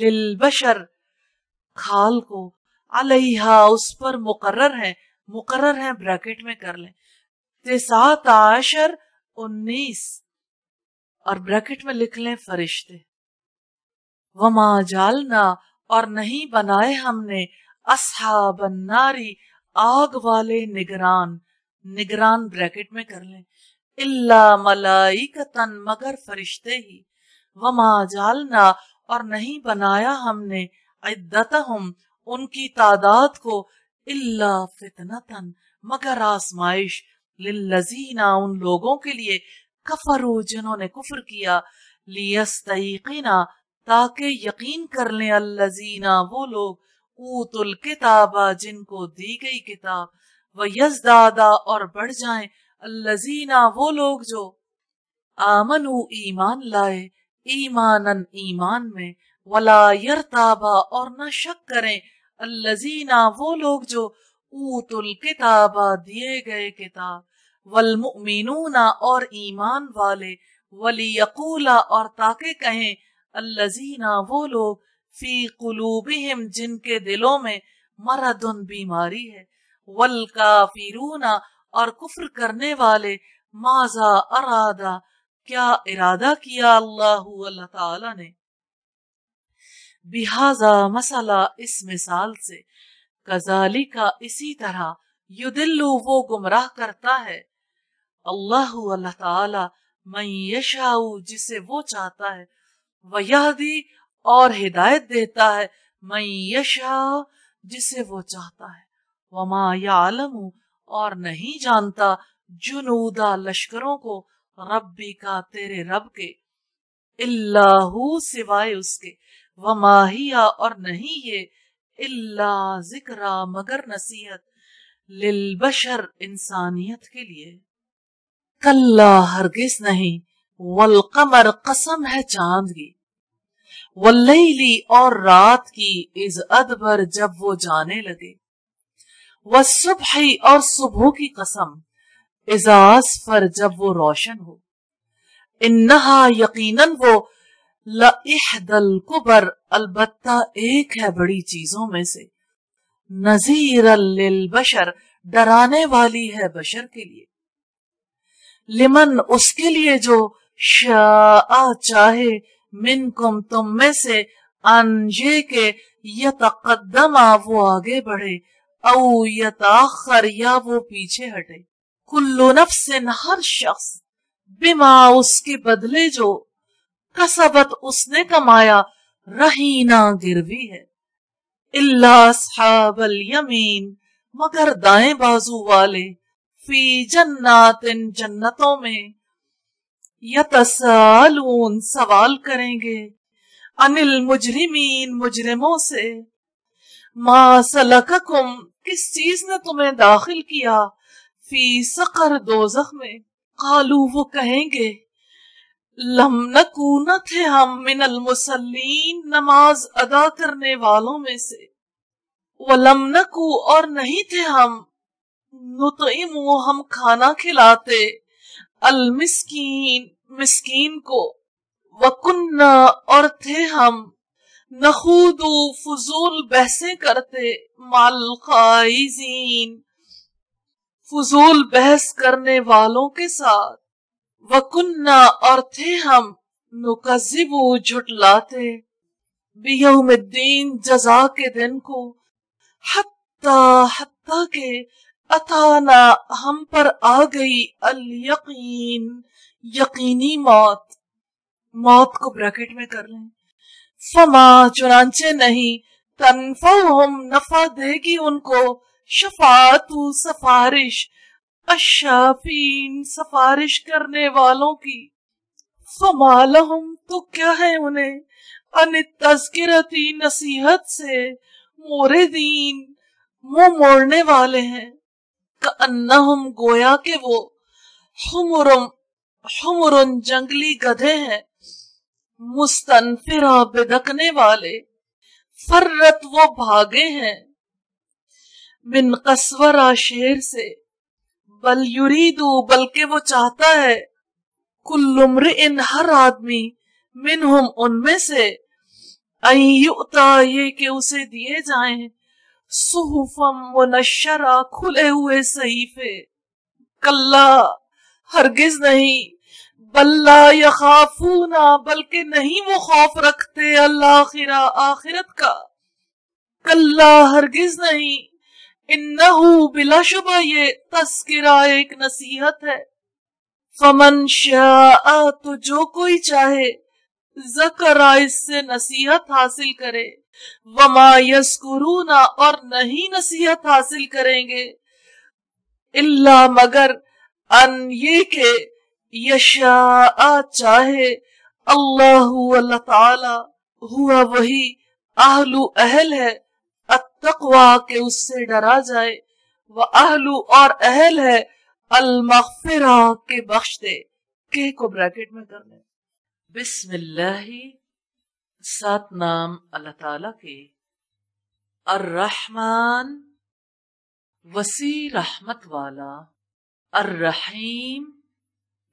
लिल बशर खाल को अलहा उस पर मुकर्र है मुकर्र है ब्रैकेट में कर लें तेसात आशर उन्नीस और ब्रैकेट में लिख लें फरिश्ते वमा जालना और नहीं बनाए हमने असहा बनारी आग वाले निगरान निगरान ब्रैकेट में कर लें इल्ला मलाई कतन मगर फरिश्ते ही वमा जालना और नहीं बनाया हमने हम उनकी तादाद को इल्ला फितनतन मगर आसमाइश लिल्लजीना उन लोगों के लिए कफर जिन्होंने कुफर किया लियस्तयकीना ताकि यकीन कर लें अल्लजीना वो लोग ऊतुल किताबा जिनको दी गई किताब व दादा और बढ़ जाएं लजीना वो लोग जो आमन ईमान लाए ईमानन ईमान में वला यरताबा और न शक करें अल्लजीना वो लोग जो ऊतुल किताबा दिए गए किताब वल मुमिनूना और ईमान वाले वली यकूला और ताके कहें अल्लजीना वो लोग फी कुलूबिहिम जिनके दिलों में मरदुन बीमारी है वल काफिरूना और कुफर करने वाले माजा अरादा क्या इरादा किया अल्लाह अल्लाह ताला ने बिहाजा मसला इस मिसाल से कजाली का इसी तरह युदिल्लु वो गुमराह करता है अल्लाह अल्लाह ताला मैं यशाऊ जिसे वो चाहता है दी और हिदायत देता है मैं यशा जिसे वो चाहता है वमा आलमू और नहीं जानता जुनूदा लश्करों को रब्बी का तेरे रब के इल्लाहू सिवाय उसके वमाहिया और नहीं ये इल्ला जिक्रा मगर नसीहत लिल बशर इंसानियत के लिए कल्ला हरगिज नहीं वल कमर कसम है चांद की वल्लैली और रात की इज अदबर जब वो जाने लगे सुबह और सुबह की कसम एजाज पर जब वो रोशन हो इन्हा यकीनन वो लहदल कुबर अलबत्ता एक है बड़ी चीजों में से नजीर बशर डराने वाली है बशर के लिए लिमन उसके लिए जो शाह चाहे मिन कुम तुम में से अनजे के यकदमा वो आगे बढ़े औ या वो पीछे हटे कुल्लो नफ्सिन हर शख्स बिमा उसके बदले जो कसबत उसने कमाया रहीना गिरवी है इलाबल यमीन मगर दाएं बाजू वाले फी जन्नात इन जन्नतों में यून सवाल करेंगे अनिल मुजरिमीन मुजरिमों से मा सलक किस चीज ने तुम्हें दाखिल किया फी सकर दो में कालू वो कहेंगे लम नकूना थे हम मिनल मुसल्लीन नमाज अदा करने वालों में से वो लमनकू और नहीं थे हम नुतमो हम खाना खिलाते अल मिस्कीन मिस्कीन को वकुन्ना और थे हम नखूद फजूल बहसें करते माल खाइजीन फजूल बहस करने वालों के साथ वकुन्ना और थे हम नुकजिब झुटलाते बियौमद्दीन जजा के दिन को हत्ता हत्ता के अताना हम पर आ गई अल यकीन यकीनी मौत मौत को ब्रैकेट में कर लें फमा चुनाचे नहीं हम नफा देगी उनको शफातु सफारिश अशाफीन सफारिश करने वालों की फमाल हम तो क्या है उन्हें अन तस्करती नसीहत से मोरे दीन मुंह मोड़ने वाले हैं हम गोया के वो हमुरम हमुरन जंगली गधे हैं मुस्तनफिरा बिदकने वाले फर्रत वो भागे हैं बिन कसवरा शेर से बल युरीदू बल्कि वो चाहता है उम्र इन हर आदमी मिन हम उनमें से अयुता ये के उसे दिए जाए सुहुफम नशरा खुले हुए सहीफे कल्ला हरगिज नहीं बल्ला या बल्कि नहीं वो खौफ रखते अल्लाह खिरा आखिरत का कल्ला हरगिज नहीं इन्नहू बिलाशुबा ये तस्किरा एक नसीहत है फमन शाह तो जो कोई चाहे जकरा इससे नसीहत हासिल करे वमा यस्कुरूना और नहीं नसीहत हासिल करेंगे इल्ला मगर अन ये के यशा चाहे अल्लाह अल्लाह ताला हुआ वही आहलू अहल है अतकवा के उससे डरा जाए वह आहलू और अहल है अलमफिरा के बख्श दे के को ब्रैकेट में कर ले बिस्मिल्लाही सात नाम अल्लाह ताला के अर रहमान वसी रहमत वाला अर रहीम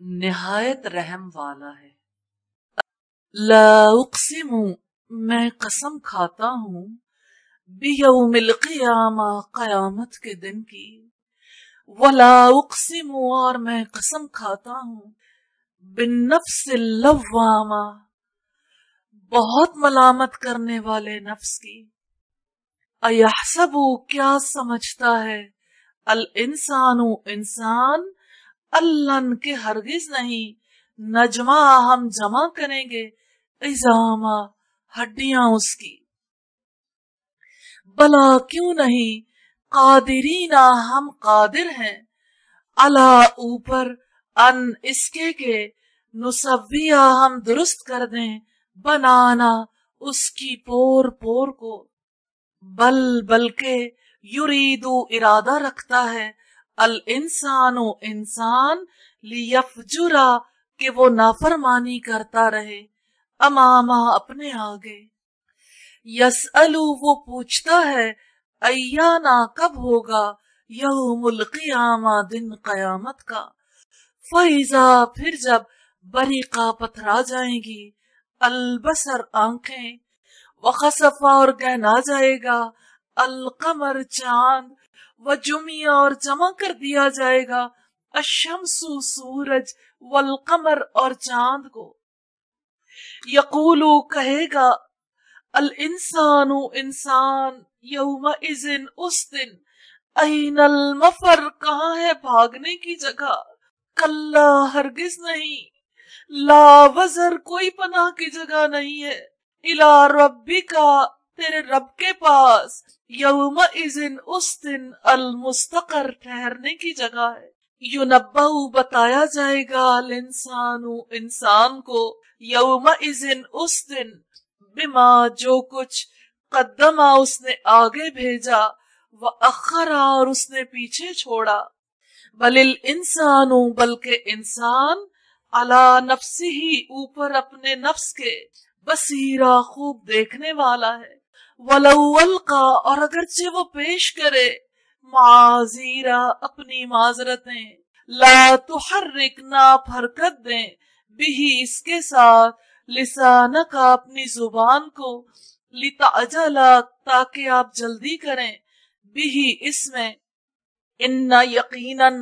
नहायत रहम वाला है लाउकसिम मैं कसम खाता हूँ बियमिल क़यामा क़यामत के दिन की वलाउकसिम और मैं कसम खाता हूँ बिन्नफ्स लवामा बहुत मलामत करने वाले नफ्स की अयहसबू क्या समझता है अल इंसानु इंसान अल्लाह के हरगिज नहीं नजमा हम जमा करेंगे इजामा हड्डिया उसकी बला क्यों नहीं ना हम कादिर हैं अला ऊपर अन इसके के नुसविया हम दुरुस्त कर दें बनाना उसकी पोर पोर को बल बल के युरीदू इरादा रखता है अल इंसानो इंसान लियफजुरा कि वो नाफरमानी करता रहे अमामा अपने आगे यस अलू वो पूछता है अयाना कब होगा यहूमुल कियामा दिन कयामत का फैजा फिर जब बरी का पथरा जाएंगी अलबसर आंखें वखसफा और गहना जाएगा अल कमर चांद व जुमिया और जमा कर दिया जाएगा अशमसु सूरज वल कमर और चांद को यकूलू कहेगा अल इंसानु इंसान यौमा इजिन उस दिन अनल मफर कहा है भागने की जगह कल्ला हरगिज नहीं लावजर कोई पनाह की जगह नहीं है इला रब्बी का तेरे रब के पास यौम इजिन उस दिन अल मुस्तकर ठहरने की जगह है युनबा बताया जाएगा अल इंसान इंसान को यौम इजिन उस दिन बिमा जो कुछ कदमा उसने आगे भेजा व अखरा और उसने पीछे छोड़ा बलिल इंसान बल्कि इंसान अला नफ्सी ही ऊपर अपने नफ्स के बसीरा खूब देखने वाला है वलका का और अगरचे वो पेश करे माजीरा अपनी माजरतें ला तो हर ना फरकत दे बिही इसके साथ लिसाना का अपनी जुबान को लिता अजला ताकि आप जल्दी करें बिही इसमें इन्ना यकीनन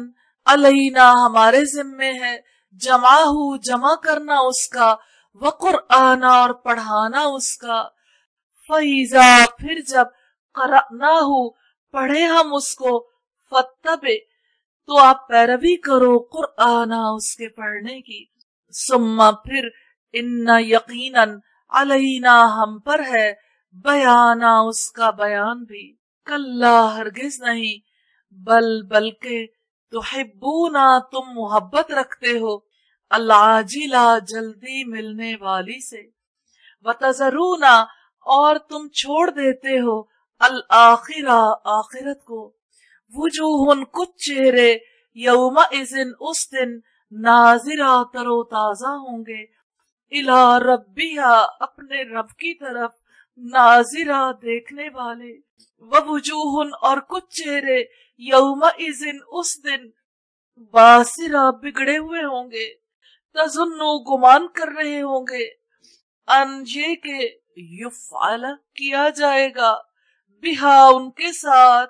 अलैना हमारे जिम्मे है जमा हूँ जमा करना उसका वकुर आना और पढ़ाना उसका फैजा फिर जब करना हो पढ़े हम उसको फतबे तो आप पैरवी करो कुरआना उसके पढ़ने की सुम्मा फिर इन्ना यकीनन अलैना हम पर है बयाना उसका बयान भी कल्ला हरगिज नहीं बल बल्कि तुहिबूना तुम मोहब्बत रखते हो अल्लाजिला जल्दी मिलने वाली से वतजरूना और तुम छोड़ देते हो अल आखिरा आखिरत को वजूहन कुछ चेहरे यौमा इजिन उस दिन नाजिरा तरो ताजा होंगे इला रबिया अपने रब की तरफ नाजिरा देखने वाले वजूहन और कुछ चेहरे यौमा इजिन उस दिन बासिरा बिगड़े हुए होंगे तजुन्नो गुमान कर रहे होंगे अन ये के युफाला किया जाएगा बिहा उनके साथ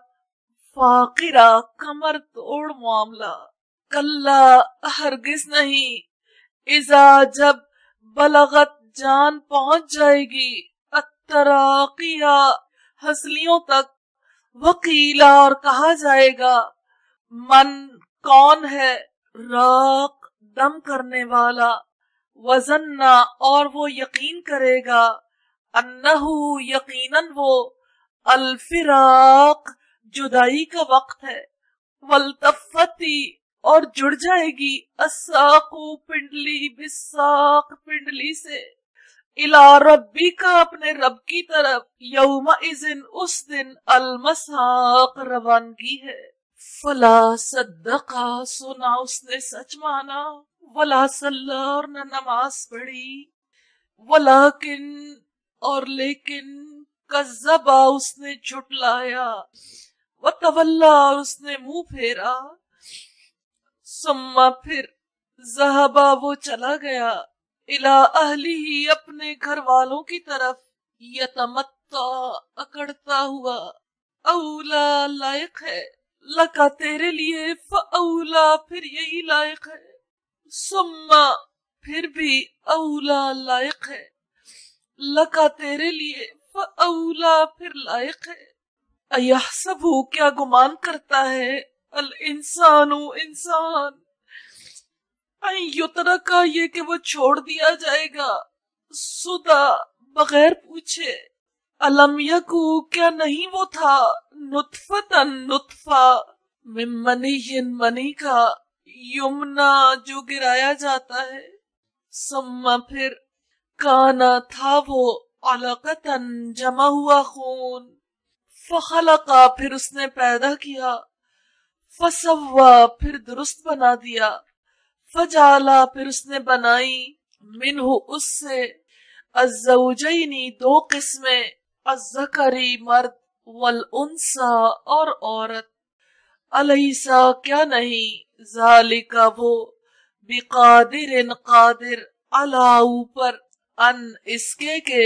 फाकिरा कमर तोड़ मामला कल्ला हरगिज नहीं इजा जब बलगत जान पहुंच जाएगी अतराकिया हसलियों तक वकीला और कहा जाएगा मन कौन है राख दम करने वाला वजन ना और वो यकीन करेगा अन्नहु यकीनन वो अलफिराक जुदाई का वक्त है वलतफती और जुड़ जाएगी असाकू पिंडली बिसाक पिंडली से इला रब्बी का अपने रब की तरफ यौमा इजिन उस दिन अलमसाक रवानगी है फला सद्दका सुना उसने सच माना वला सल्ला और न नमाज पढ़ी वलाकिन और लेकिन कजबा उसने झुटलाया व तवल्ला और उसने मुंह फेरा सुम्मा फिर जहाबा वो चला गया इला अहली ही अपने घर वालों की तरफ यतमत्ता अकड़ता हुआ अउला लायक है लका तेरे लिए फौला फिर यही लायक है सुम्मा फिर भी अवला लायक है लका तेरे लिए फौला फिर लायक है सब हो क्या गुमान करता है अल इंसान इंसान युतरा का ये कि वो छोड़ दिया जाएगा सुदा बगैर पूछे अलमिया को क्या नहीं वो था नुतफतन नुतफा मनी इन मनी का युमना जो गिराया जाता है सम्मा फिर काना था वो अलकतन जमा हुआ खून का फिर उसने पैदा किया फसवा फिर दुरुस्त बना दिया फजाला फिर उसने बनाई मिनहु उससे अजौजनी दो किस्में अजकरी मर्द वल उनसा और औरत अलहिसा क्या नहीं जालिका वो बिकादिर कादिर अला ऊपर अन इसके के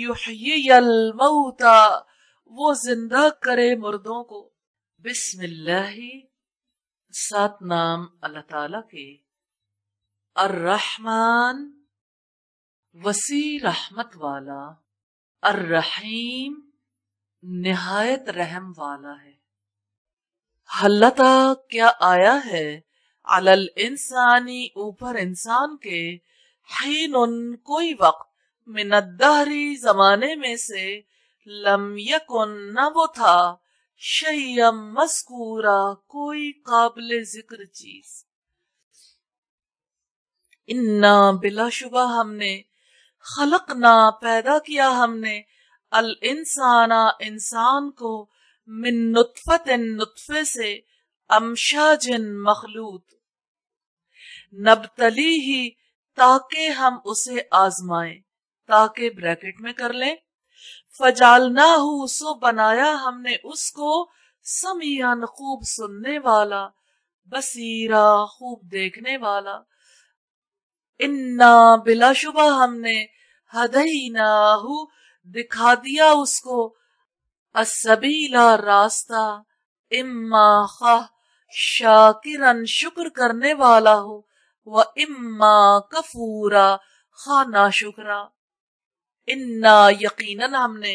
युहयल मऊता वो जिंदा करे मुर्दों को बिस्मिल्लाह सात नाम अल्लाह ताला के अर रहमान वसी रहमत वाला अर रहीम निहायत रहम वाला है हल्लता क्या आया है अल इंसानी ऊपर इंसान के हीन कोई वक्त मिनदहरी जमाने में से लम यकुन न वो था शयम मस्कूरा कोई काबिल जिक्र चीज इन्ना बिलाशुबा हमने खलक ना पैदा किया हमने अल इंसाना इंसान को मिन नुतफत नुतफे से अमशा जिन मखलूत नबतली ही ताकि हम उसे आजमाए ताकि ब्रैकेट में कर लें ना हो सो बनाया हमने उसको समियान खूब सुनने वाला बसीरा खूब देखने वाला इन्ना बिलाशुबा हमने हदईना दिखा दिया उसको असबीला रास्ता इम्मा खा शाकिरन शुक्र करने वाला हो व इम्मा कफूरा खाना शुक्रा इन्ना यकीनन हमने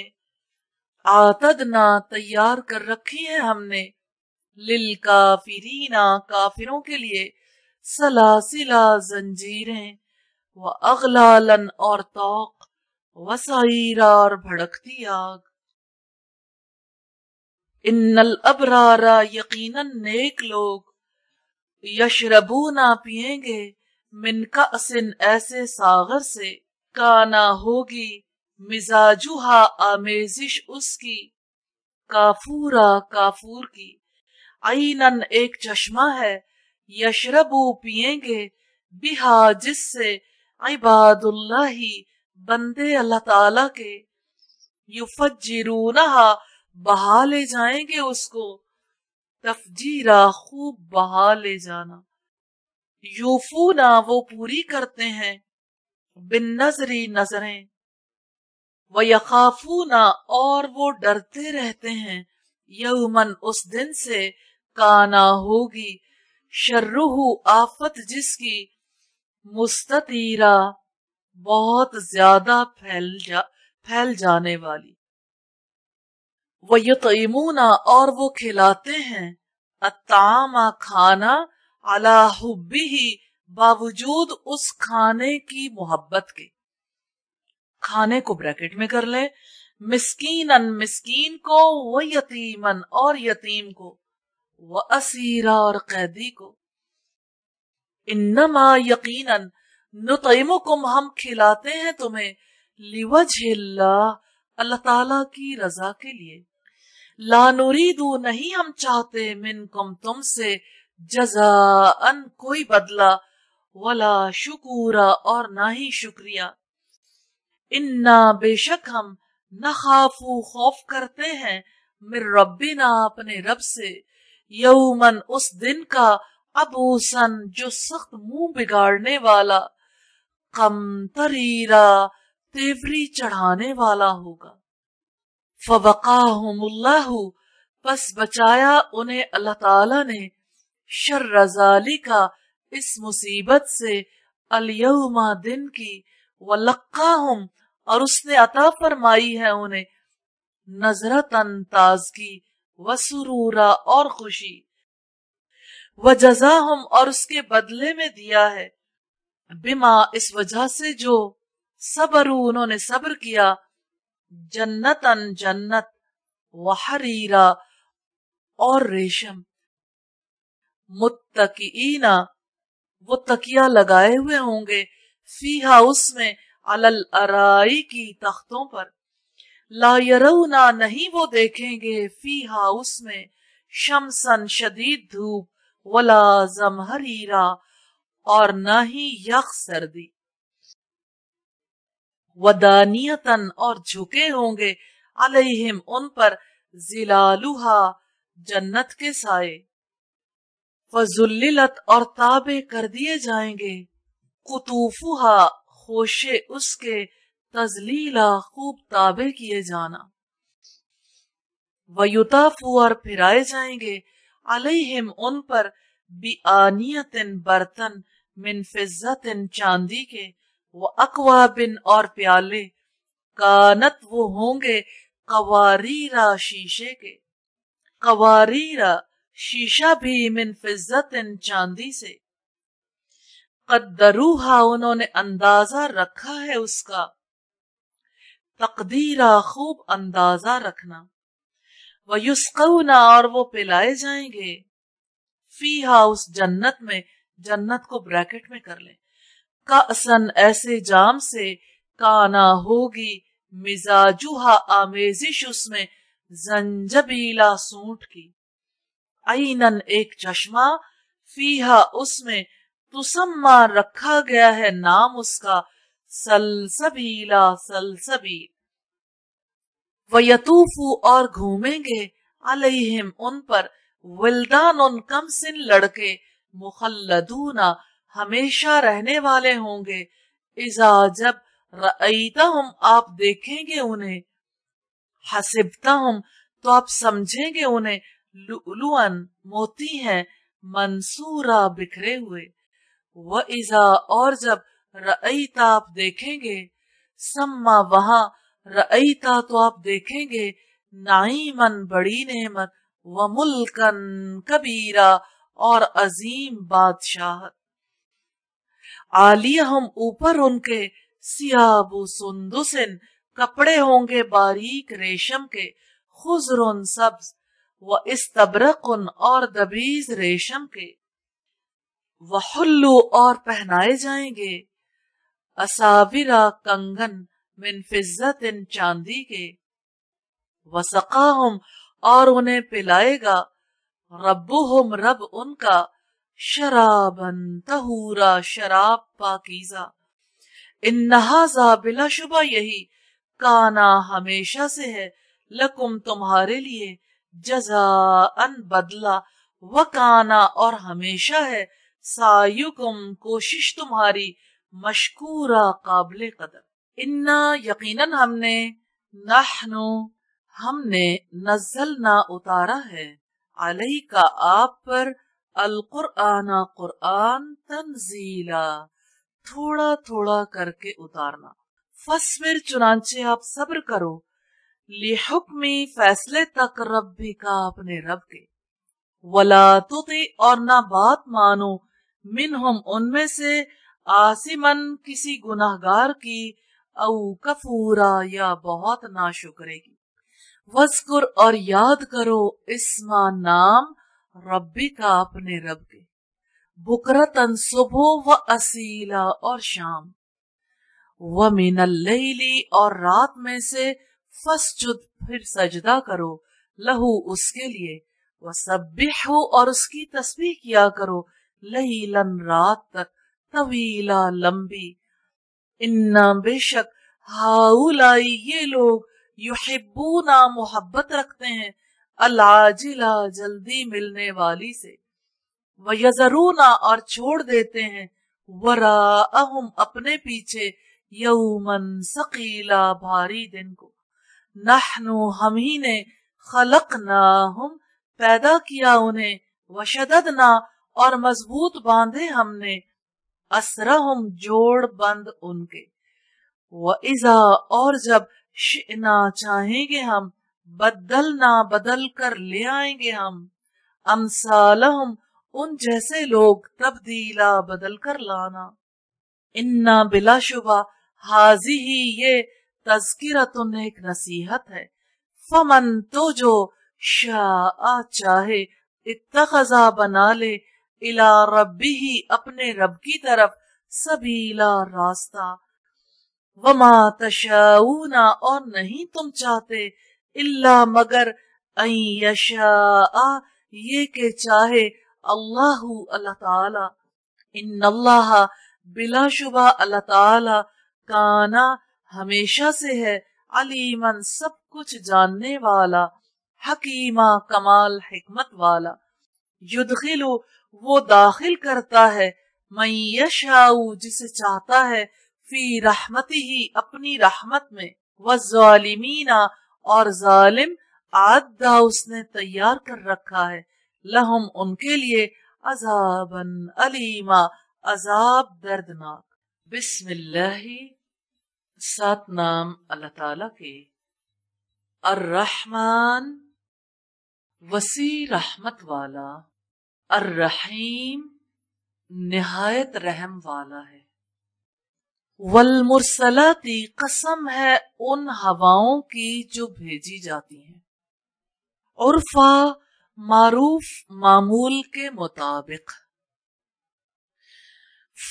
आतदना तैयार कर रखी है हमने लिल काफिरीना काफिरों के लिए सलासिला जंजीरें व अगलालन और तोक वसाईरा और भड़कती आग इन्नल अबरारा यकीनन नेक लोग यशरबू ना पियेंगे मिनका असिन ऐसे सागर से काना होगी मिजाजुहा आमेजिश उसकी काफूरा काफूर की आईनन एक चश्मा है यशरबू पियेंगे बिहा जिससे इबादुल्लाही बंदे अल्लाह ताला के युफत जिरूनहा बहा ले जाएंगे उसको तफजीरा खूब बहा ले जाना यूफू ना वो पूरी करते हैं बिन नजरी नजरें व ना और वो डरते रहते हैं यमन उस दिन से काना होगी शर्रुहु आफत जिसकी मुस्तरा बहुत ज्यादा फैल जा फैल जाने वाली व युतमूना और वो खिलाते हैं अतामा खाना अलाहुबी ही बावजूद उस खाने की मोहब्बत के खाने को ब्रैकेट में कर ले मिस्कीन अन मिस्किन को व यतीमन और यतीम को व असीरा और कैदी को इन्नमा यकीनन नुतमुकुम हम खिलाते हैं तुम्हें लिवज अल्लाह ताला की रजा के लिए दू नहीं हम चाहते मिनकुम तुमसे जजा अन कोई बदला वला शुकूरा और ना ही शुक्रिया इन्ना बेशक हम न खाफू खौफ करते हैं मिर ना अपने रब से यौमन उस दिन का अबूसन जो सख्त मुंह बिगाड़ने वाला कम तरीरा तेवरी चढ़ाने वाला होगा फ़वक़ाहुमुल्लाहु पस बचाया उन्हें अल्लाह ताला ने शर्रजाली का इस मुसीबत से अलयमा दिन की वलक्काहुम और उसने अता फरमाई है उन्हें नजरतन ताजगी वसरूरा और खुशी व जजाहम और उसके बदले में दिया है बिमा इस वजह से जो सबर उन्होंने सब्र किया अन जन्नत वहरीरा और रेशम मुत्तकीना वो तकिया लगाए हुए होंगे फीहा उसमें अलल अराई की तख्तों पर लायरौना नहीं वो देखेंगे फीहा उसमें शमसन शदीद धूप वला जमहरीरा और न ही यख सर्दी वदानियतन और झुके होंगे अलहिम उन पर जिलालुहा जन्नत के साए फजुल्लिलत और ताबे कर दिए जाएंगे कुतूफुहा खोशे उसके तजलीला खूब ताबे किए जाना वयुताफु और फिराए जाएंगे अलहिम उन पर बिआनियतन बर्तन मिनफिजतन चांदी के वो अकवा बिन और प्याले कानत वो होंगे कवारीरा शीशे के कवारीरा शीशा भी मिन फिजत इन चांदी से कदरूहा उन्होंने अंदाजा रखा है उसका तकदीरा खूब अंदाजा रखना वह ना और वो पिलाए जाएंगे फी उस जन्नत में जन्नत को ब्रैकेट में कर लें का असन ऐसे जाम से काना होगी मिजाजुहा आमेजिश उसमें जंजबीला सूट की आईनन एक चश्मा फीहा उसमें तुसम्मा रखा गया है नाम उसका सलसबीला सलसबील वयतूफू और घूमेंगे अलहिम उन पर विल्दान उन कम सिन लड़के मुखल्लदूना हमेशा रहने वाले होंगे इजा जब रईता हम आप देखेंगे उन्हें हसीबता हम तो आप समझेंगे उन्हें लुअन मोती हैं मंसूरा बिखरे हुए व इजा और जब रईता आप देखेंगे सम्मा वहां रईता तो आप देखेंगे नाई मन बड़ी नेमत व मुल्कन कबीरा और अजीम बादशाहत हम ऊपर उनके सियाबू सुंदुसिन कपड़े होंगे बारीक रेशम के खुजरुन सब्ज व इस्तबरकुन और दबीज रेशम के वहल्लू और पहनाए जाएंगे असाविरा कंगन मिन फिज्जत इन चांदी के हम और उन्हें पिलाएगा हम रब उनका शराबन तहूरा शराब पाकिजा इन्नहाजा बिला शुबा यही काना हमेशा से है लकुम तुम्हारे लिए जजा अन बदला व काना और हमेशा है सायुकुम कोशिश तुम्हारी मशकूरा काबिल कदर इन्ना यकीनन हमने नहनु हमने नजल ना उतारा है अलही का आप पर अलकुरआना कुरआन तनजीला थोड़ा थोड़ा करके उतारना फसविर चुनाचे आप सब्र करो लिहुक्मी फैसले तक रब्बी का अपने रब के वला तुते और ना बात मानो हम उनमें से आसिमन किसी गुनाहगार की औ कफूरा या बहुत नाशुकरे की वस्कुर और याद करो इसमा नाम रब्बी का अपने रब के बुकरतन सुबह व असीला और शाम व मिनल्लैली और रात में से फसजुद फिर सजदा करो लहू उसके लिए व हो और उसकी तस्बीह किया करो लन रात तक तवीला लंबी इन्ना बेशक हाउलाई ये लोग ना मोहब्बत रखते हैं अलाजिला जल्दी मिलने वाली से वह ना और छोड़ देते हैं वरा अहम अपने पीछे यौमन सकीला भारी दिन को नहनु हम ही ने खलक ना हम पैदा किया उन्हें वशदद ना और मजबूत बांधे हमने हम जोड़ बंद उनके व इजा और जब शिना चाहेंगे हम बदल ना बदल कर ले आएंगे हम अमसालहम उन जैसे लोग तब्दीला बदल कर लाना इन्ना बिला शुबा हाजी ही ये तस्किरा तुन एक नसीहत है फमन तो जो शाह चाहे इतखजा बना ले इला रबी ही अपने रब की तरफ सबीला रास्ता वमा तशाऊना और नहीं तुम चाहते इल्ला मगर अशा ये के चाहे अल्लाह अल्लाह ताला इन अल्लाह बिला शुबा अल्लाह ताला काना हमेशा से है अलीमन सब कुछ जानने वाला हकीमा कमाल हिकमत वाला युद्धिलो वो दाखिल करता है मैं यशाऊ जिसे चाहता है फी रहमती ही अपनी रहमत में वालिमीना और जालिम आदा उसने तैयार कर रखा है लहम उनके लिए अजाबन अलीमा अजाब दर्दनाक बिस्मिल्लाही सात नाम अल्लाह ताला के अर रहमान वसी रहमत वाला अर रहीम निहायत रहम वाला है वलमुरसलाती कसम है उन हवाओं की जो भेजी जाती हैं उर्फा मारूफ मामूल के मुताबिक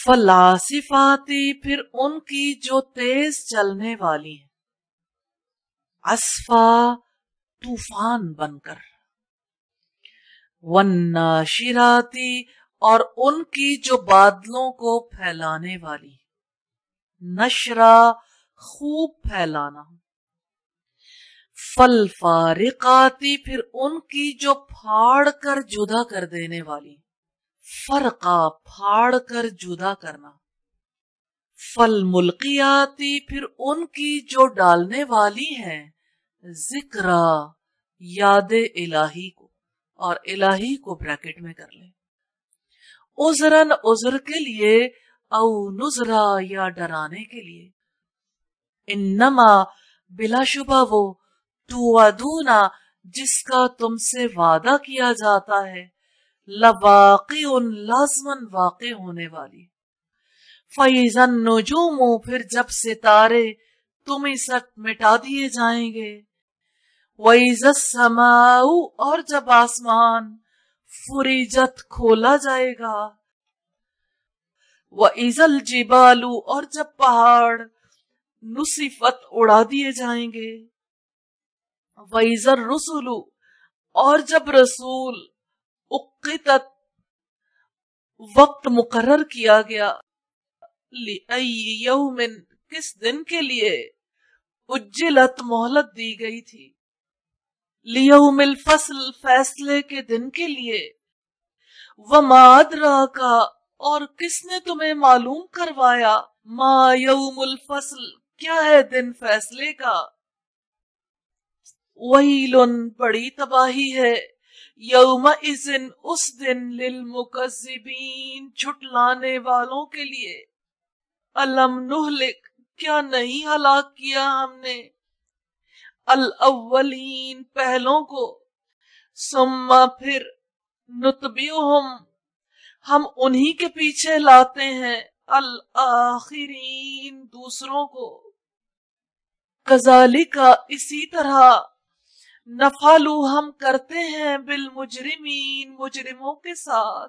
फलासिफाती फिर उनकी जो तेज चलने वाली हैं असफा तूफान बनकर वन्नाशिराती और उनकी जो बादलों को फैलाने वाली नशरा खूब फैलाना फल फारिकाती फिर उनकी जो फाड़ कर जुदा कर देने वाली फरका फाड़ कर जुदा करना फल मुल्कियाती फिर उनकी जो डालने वाली हैं जिक्रा याद इलाही को और इलाही को ब्रैकेट में कर ले उजरन उजर के लिए औ नुजरा या डराने के लिए इन्नमा बिलाशुबा वो टुआदूना जिसका तुमसे वादा किया जाता है लवाकी उन लाजमन वाक़ होने वाली फैजन नजूमो फिर जब सितारे तुम्हें सट मिटा दिए जाएंगे समाऊ और जब आसमान फुरीजत खोला जाएगा व ईजल जिबालू और जब पहाड़ नुसीफत उड़ा दिए जाएंगे वईजर रसूलू और जब रसूल उक्त वक्त मुकर्र किया गया यौमिन किस दिन के लिए उज्जिलत मोहलत दी गई थी लियमिल फसल फैसले के दिन के लिए वमाद का और किसने तुम्हें मालूम करवाया मा यौमुल फसल क्या है दिन फैसले का वही लुन बड़ी तबाही है यौम दिन उस दिन लिल मुकजिबीन छुटलाने वालों के लिए अलम नुहलिक क्या नहीं हलाक किया हमने अल अव्वलीन पहलों को सुम्मा फिर नुतबियो हम हम उन्हीं के पीछे लाते हैं अल आखिरीन दूसरों को कजाली का इसी तरह नफालू हम करते हैं बिल मुजरिमीन मुजरिमों के साथ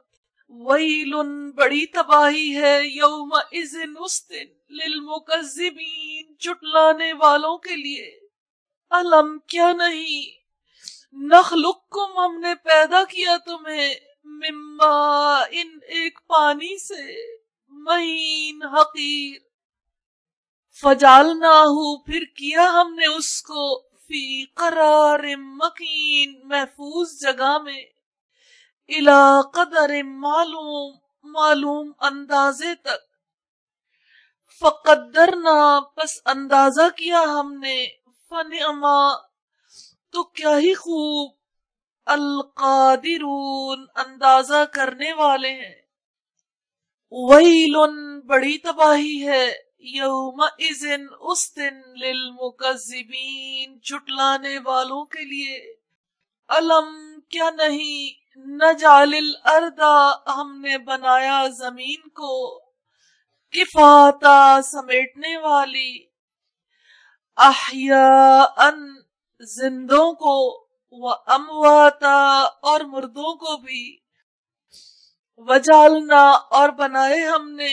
वईलुन बड़ी तबाही है यौम इजिन उस दिन लिल मुकजिबीन चुटलाने वालों के लिए अलम क्या नहीं नखलुक हमने पैदा किया तुम्हें मिम्मा इन एक पानी से महीन हकीर फजालना हो फिर किया हमने उसको फी करार मकीन महफूज जगह में इला कदर मालूम मालूम अंदाजे तक फकदर ना बस अंदाजा किया हमने फन तो क्या ही खूब अलकादिरून अंदाजा करने वाले हैं वहीलुन बड़ी तबाही है यौम उस दिन लिल मुकजिबीन चुटलाने वालों के लिए अलम क्या नहीं न जालिल अर्दा हमने बनाया जमीन को किफाता समेटने वाली अहिया जिंदों को व अमवाता और मुर्दों को भी वजालना और बनाए हमने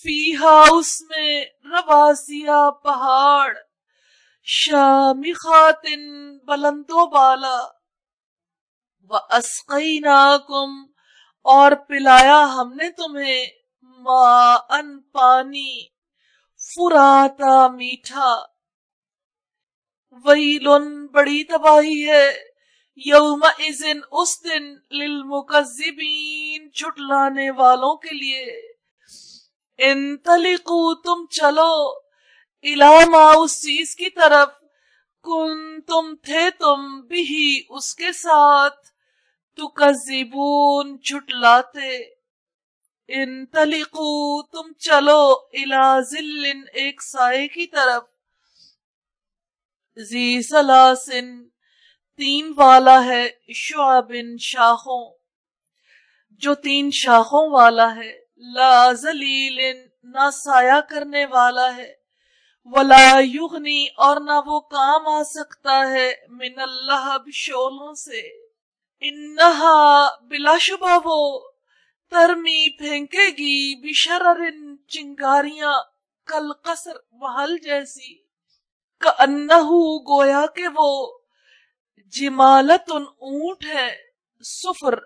फीहा उसमें रवासिया पहाड़ शामी खातिन बलंदो बाला व असकईना कुम और पिलाया हमने तुम्हें मा अन पानी फुराता मीठा वही बड़ी तबाही है यौमा इजिन उस दिन लिल मुकजिबीन झुटलाने वालों के लिए इन तलिकू तुम चलो इलामा उस चीज की तरफ कुन तुम थे तुम भी उसके साथ तुकजिबून झुटलाते इन तलिकू तुम चलो इला जिल्लिन एक साय की तरफ जी सलासिन तीन वाला है शुआबिन शाखों जो तीन शाखों वाला है ला जलील ना साया करने वाला है वला युगनी और ना वो काम आ सकता है अल्लाह शोलों से इन्नहा बिलाशुबा वो तरमी फेंकेगी बिशर चिंगारियां कल कसर महल जैसी कन्नहू गोया के वो जिमालत उन ऊंट है सुफर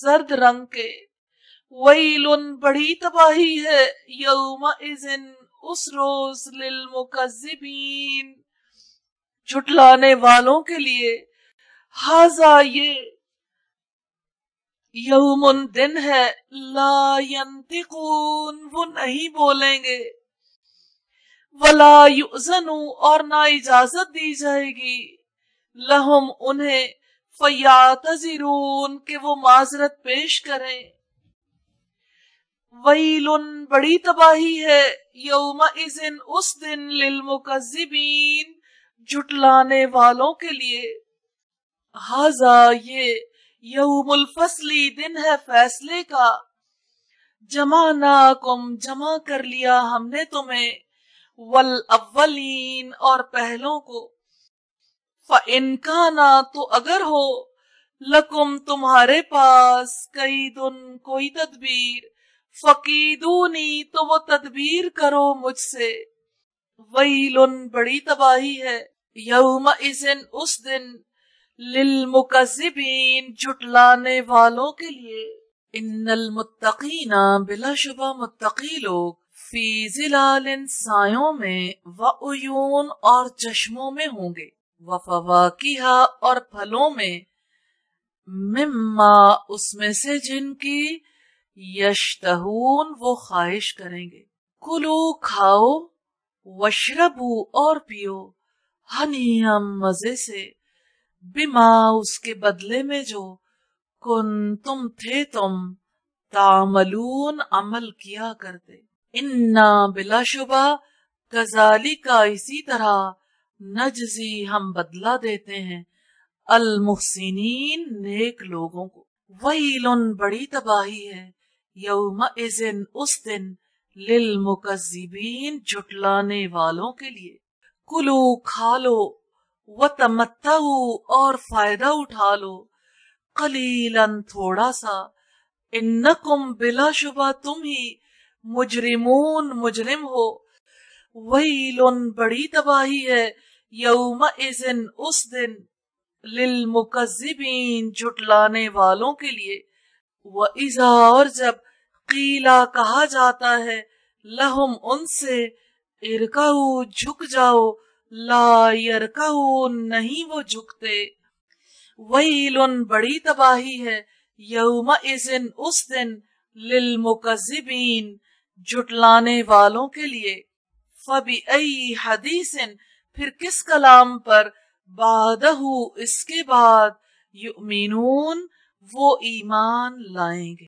जर्द रंग के वईलुन बड़ी तबाही है यौमा इजिन उस रोज लिल मुकजिबीन झुटलाने वालों के लिए हाजा ये यौमुन दिन है ला यंतिकून वो नहीं बोलेंगे वला युजनु और ना इजाजत दी जाएगी लहम उन्हें फयातरून के वो माजरत पेश करें वईलुन बड़ी तबाही है यौम इजिन उस दिन लिलमुकजीबीन जुटलाने वालों के लिए हाजा ये यौमुल फसली दिन है फैसले का जमा ना कुम जमा कर लिया हमने तुम्हें वल अव्वलीन और पहलों को इनकाना तो अगर हो लकुम तुम्हारे पास कई दुन कोई तदबीर फकीदूनी तो वो तदबीर करो मुझसे वही लुन बड़ी तबाही है यौम इसिन उस दिन लिल मुकसिबीन जुटलाने वालों के लिए इन्नल मुत्तकीना बिला शुबा मुत्तकी लोग फी इन सायों में व उयून और चश्मों में होंगे व फवा और फलों में मिम्मा उसमें से जिनकी यशतहून वो ख्वाहिश करेंगे कुलू खाओ वशरबू और पियो हनीम मजे से बिमा उसके बदले में जो कुन तुम थे तुम तामलून अमल किया करते इन्ना बिला शुबा कजाली का इसी तरह नजजी हम बदला देते हैं अल मुहसिनीन नेक लोगों को वही लुन बड़ी तबाही है यौम इजिन उस दिन लिल मुकजीबीन जुटलाने वालों के लिए कुलू खा लो व तमत्ता और फायदा उठा लो कलीलन थोड़ा सा इन्नकुम बिला शुबा तुम ही मुजरिमून मुजरिम हो वही लोन बड़ी तबाही है यौम इजिन उस दिन लिल मुकजिबीन झुटलाने वालों के लिए वह इजा और जब कीला कहा जाता है लहुम उनसे इरकाऊ झुक जाओ ला यरकाऊ नहीं वो झुकते वही लुन बड़ी तबाही है यौम इजिन उस दिन लिल मुकजिबीन जुटलाने वालों के लिए फबी अई हदीसिन फिर किस कलाम पर बादहू इसके बाद मीनून वो ईमान लाएंगे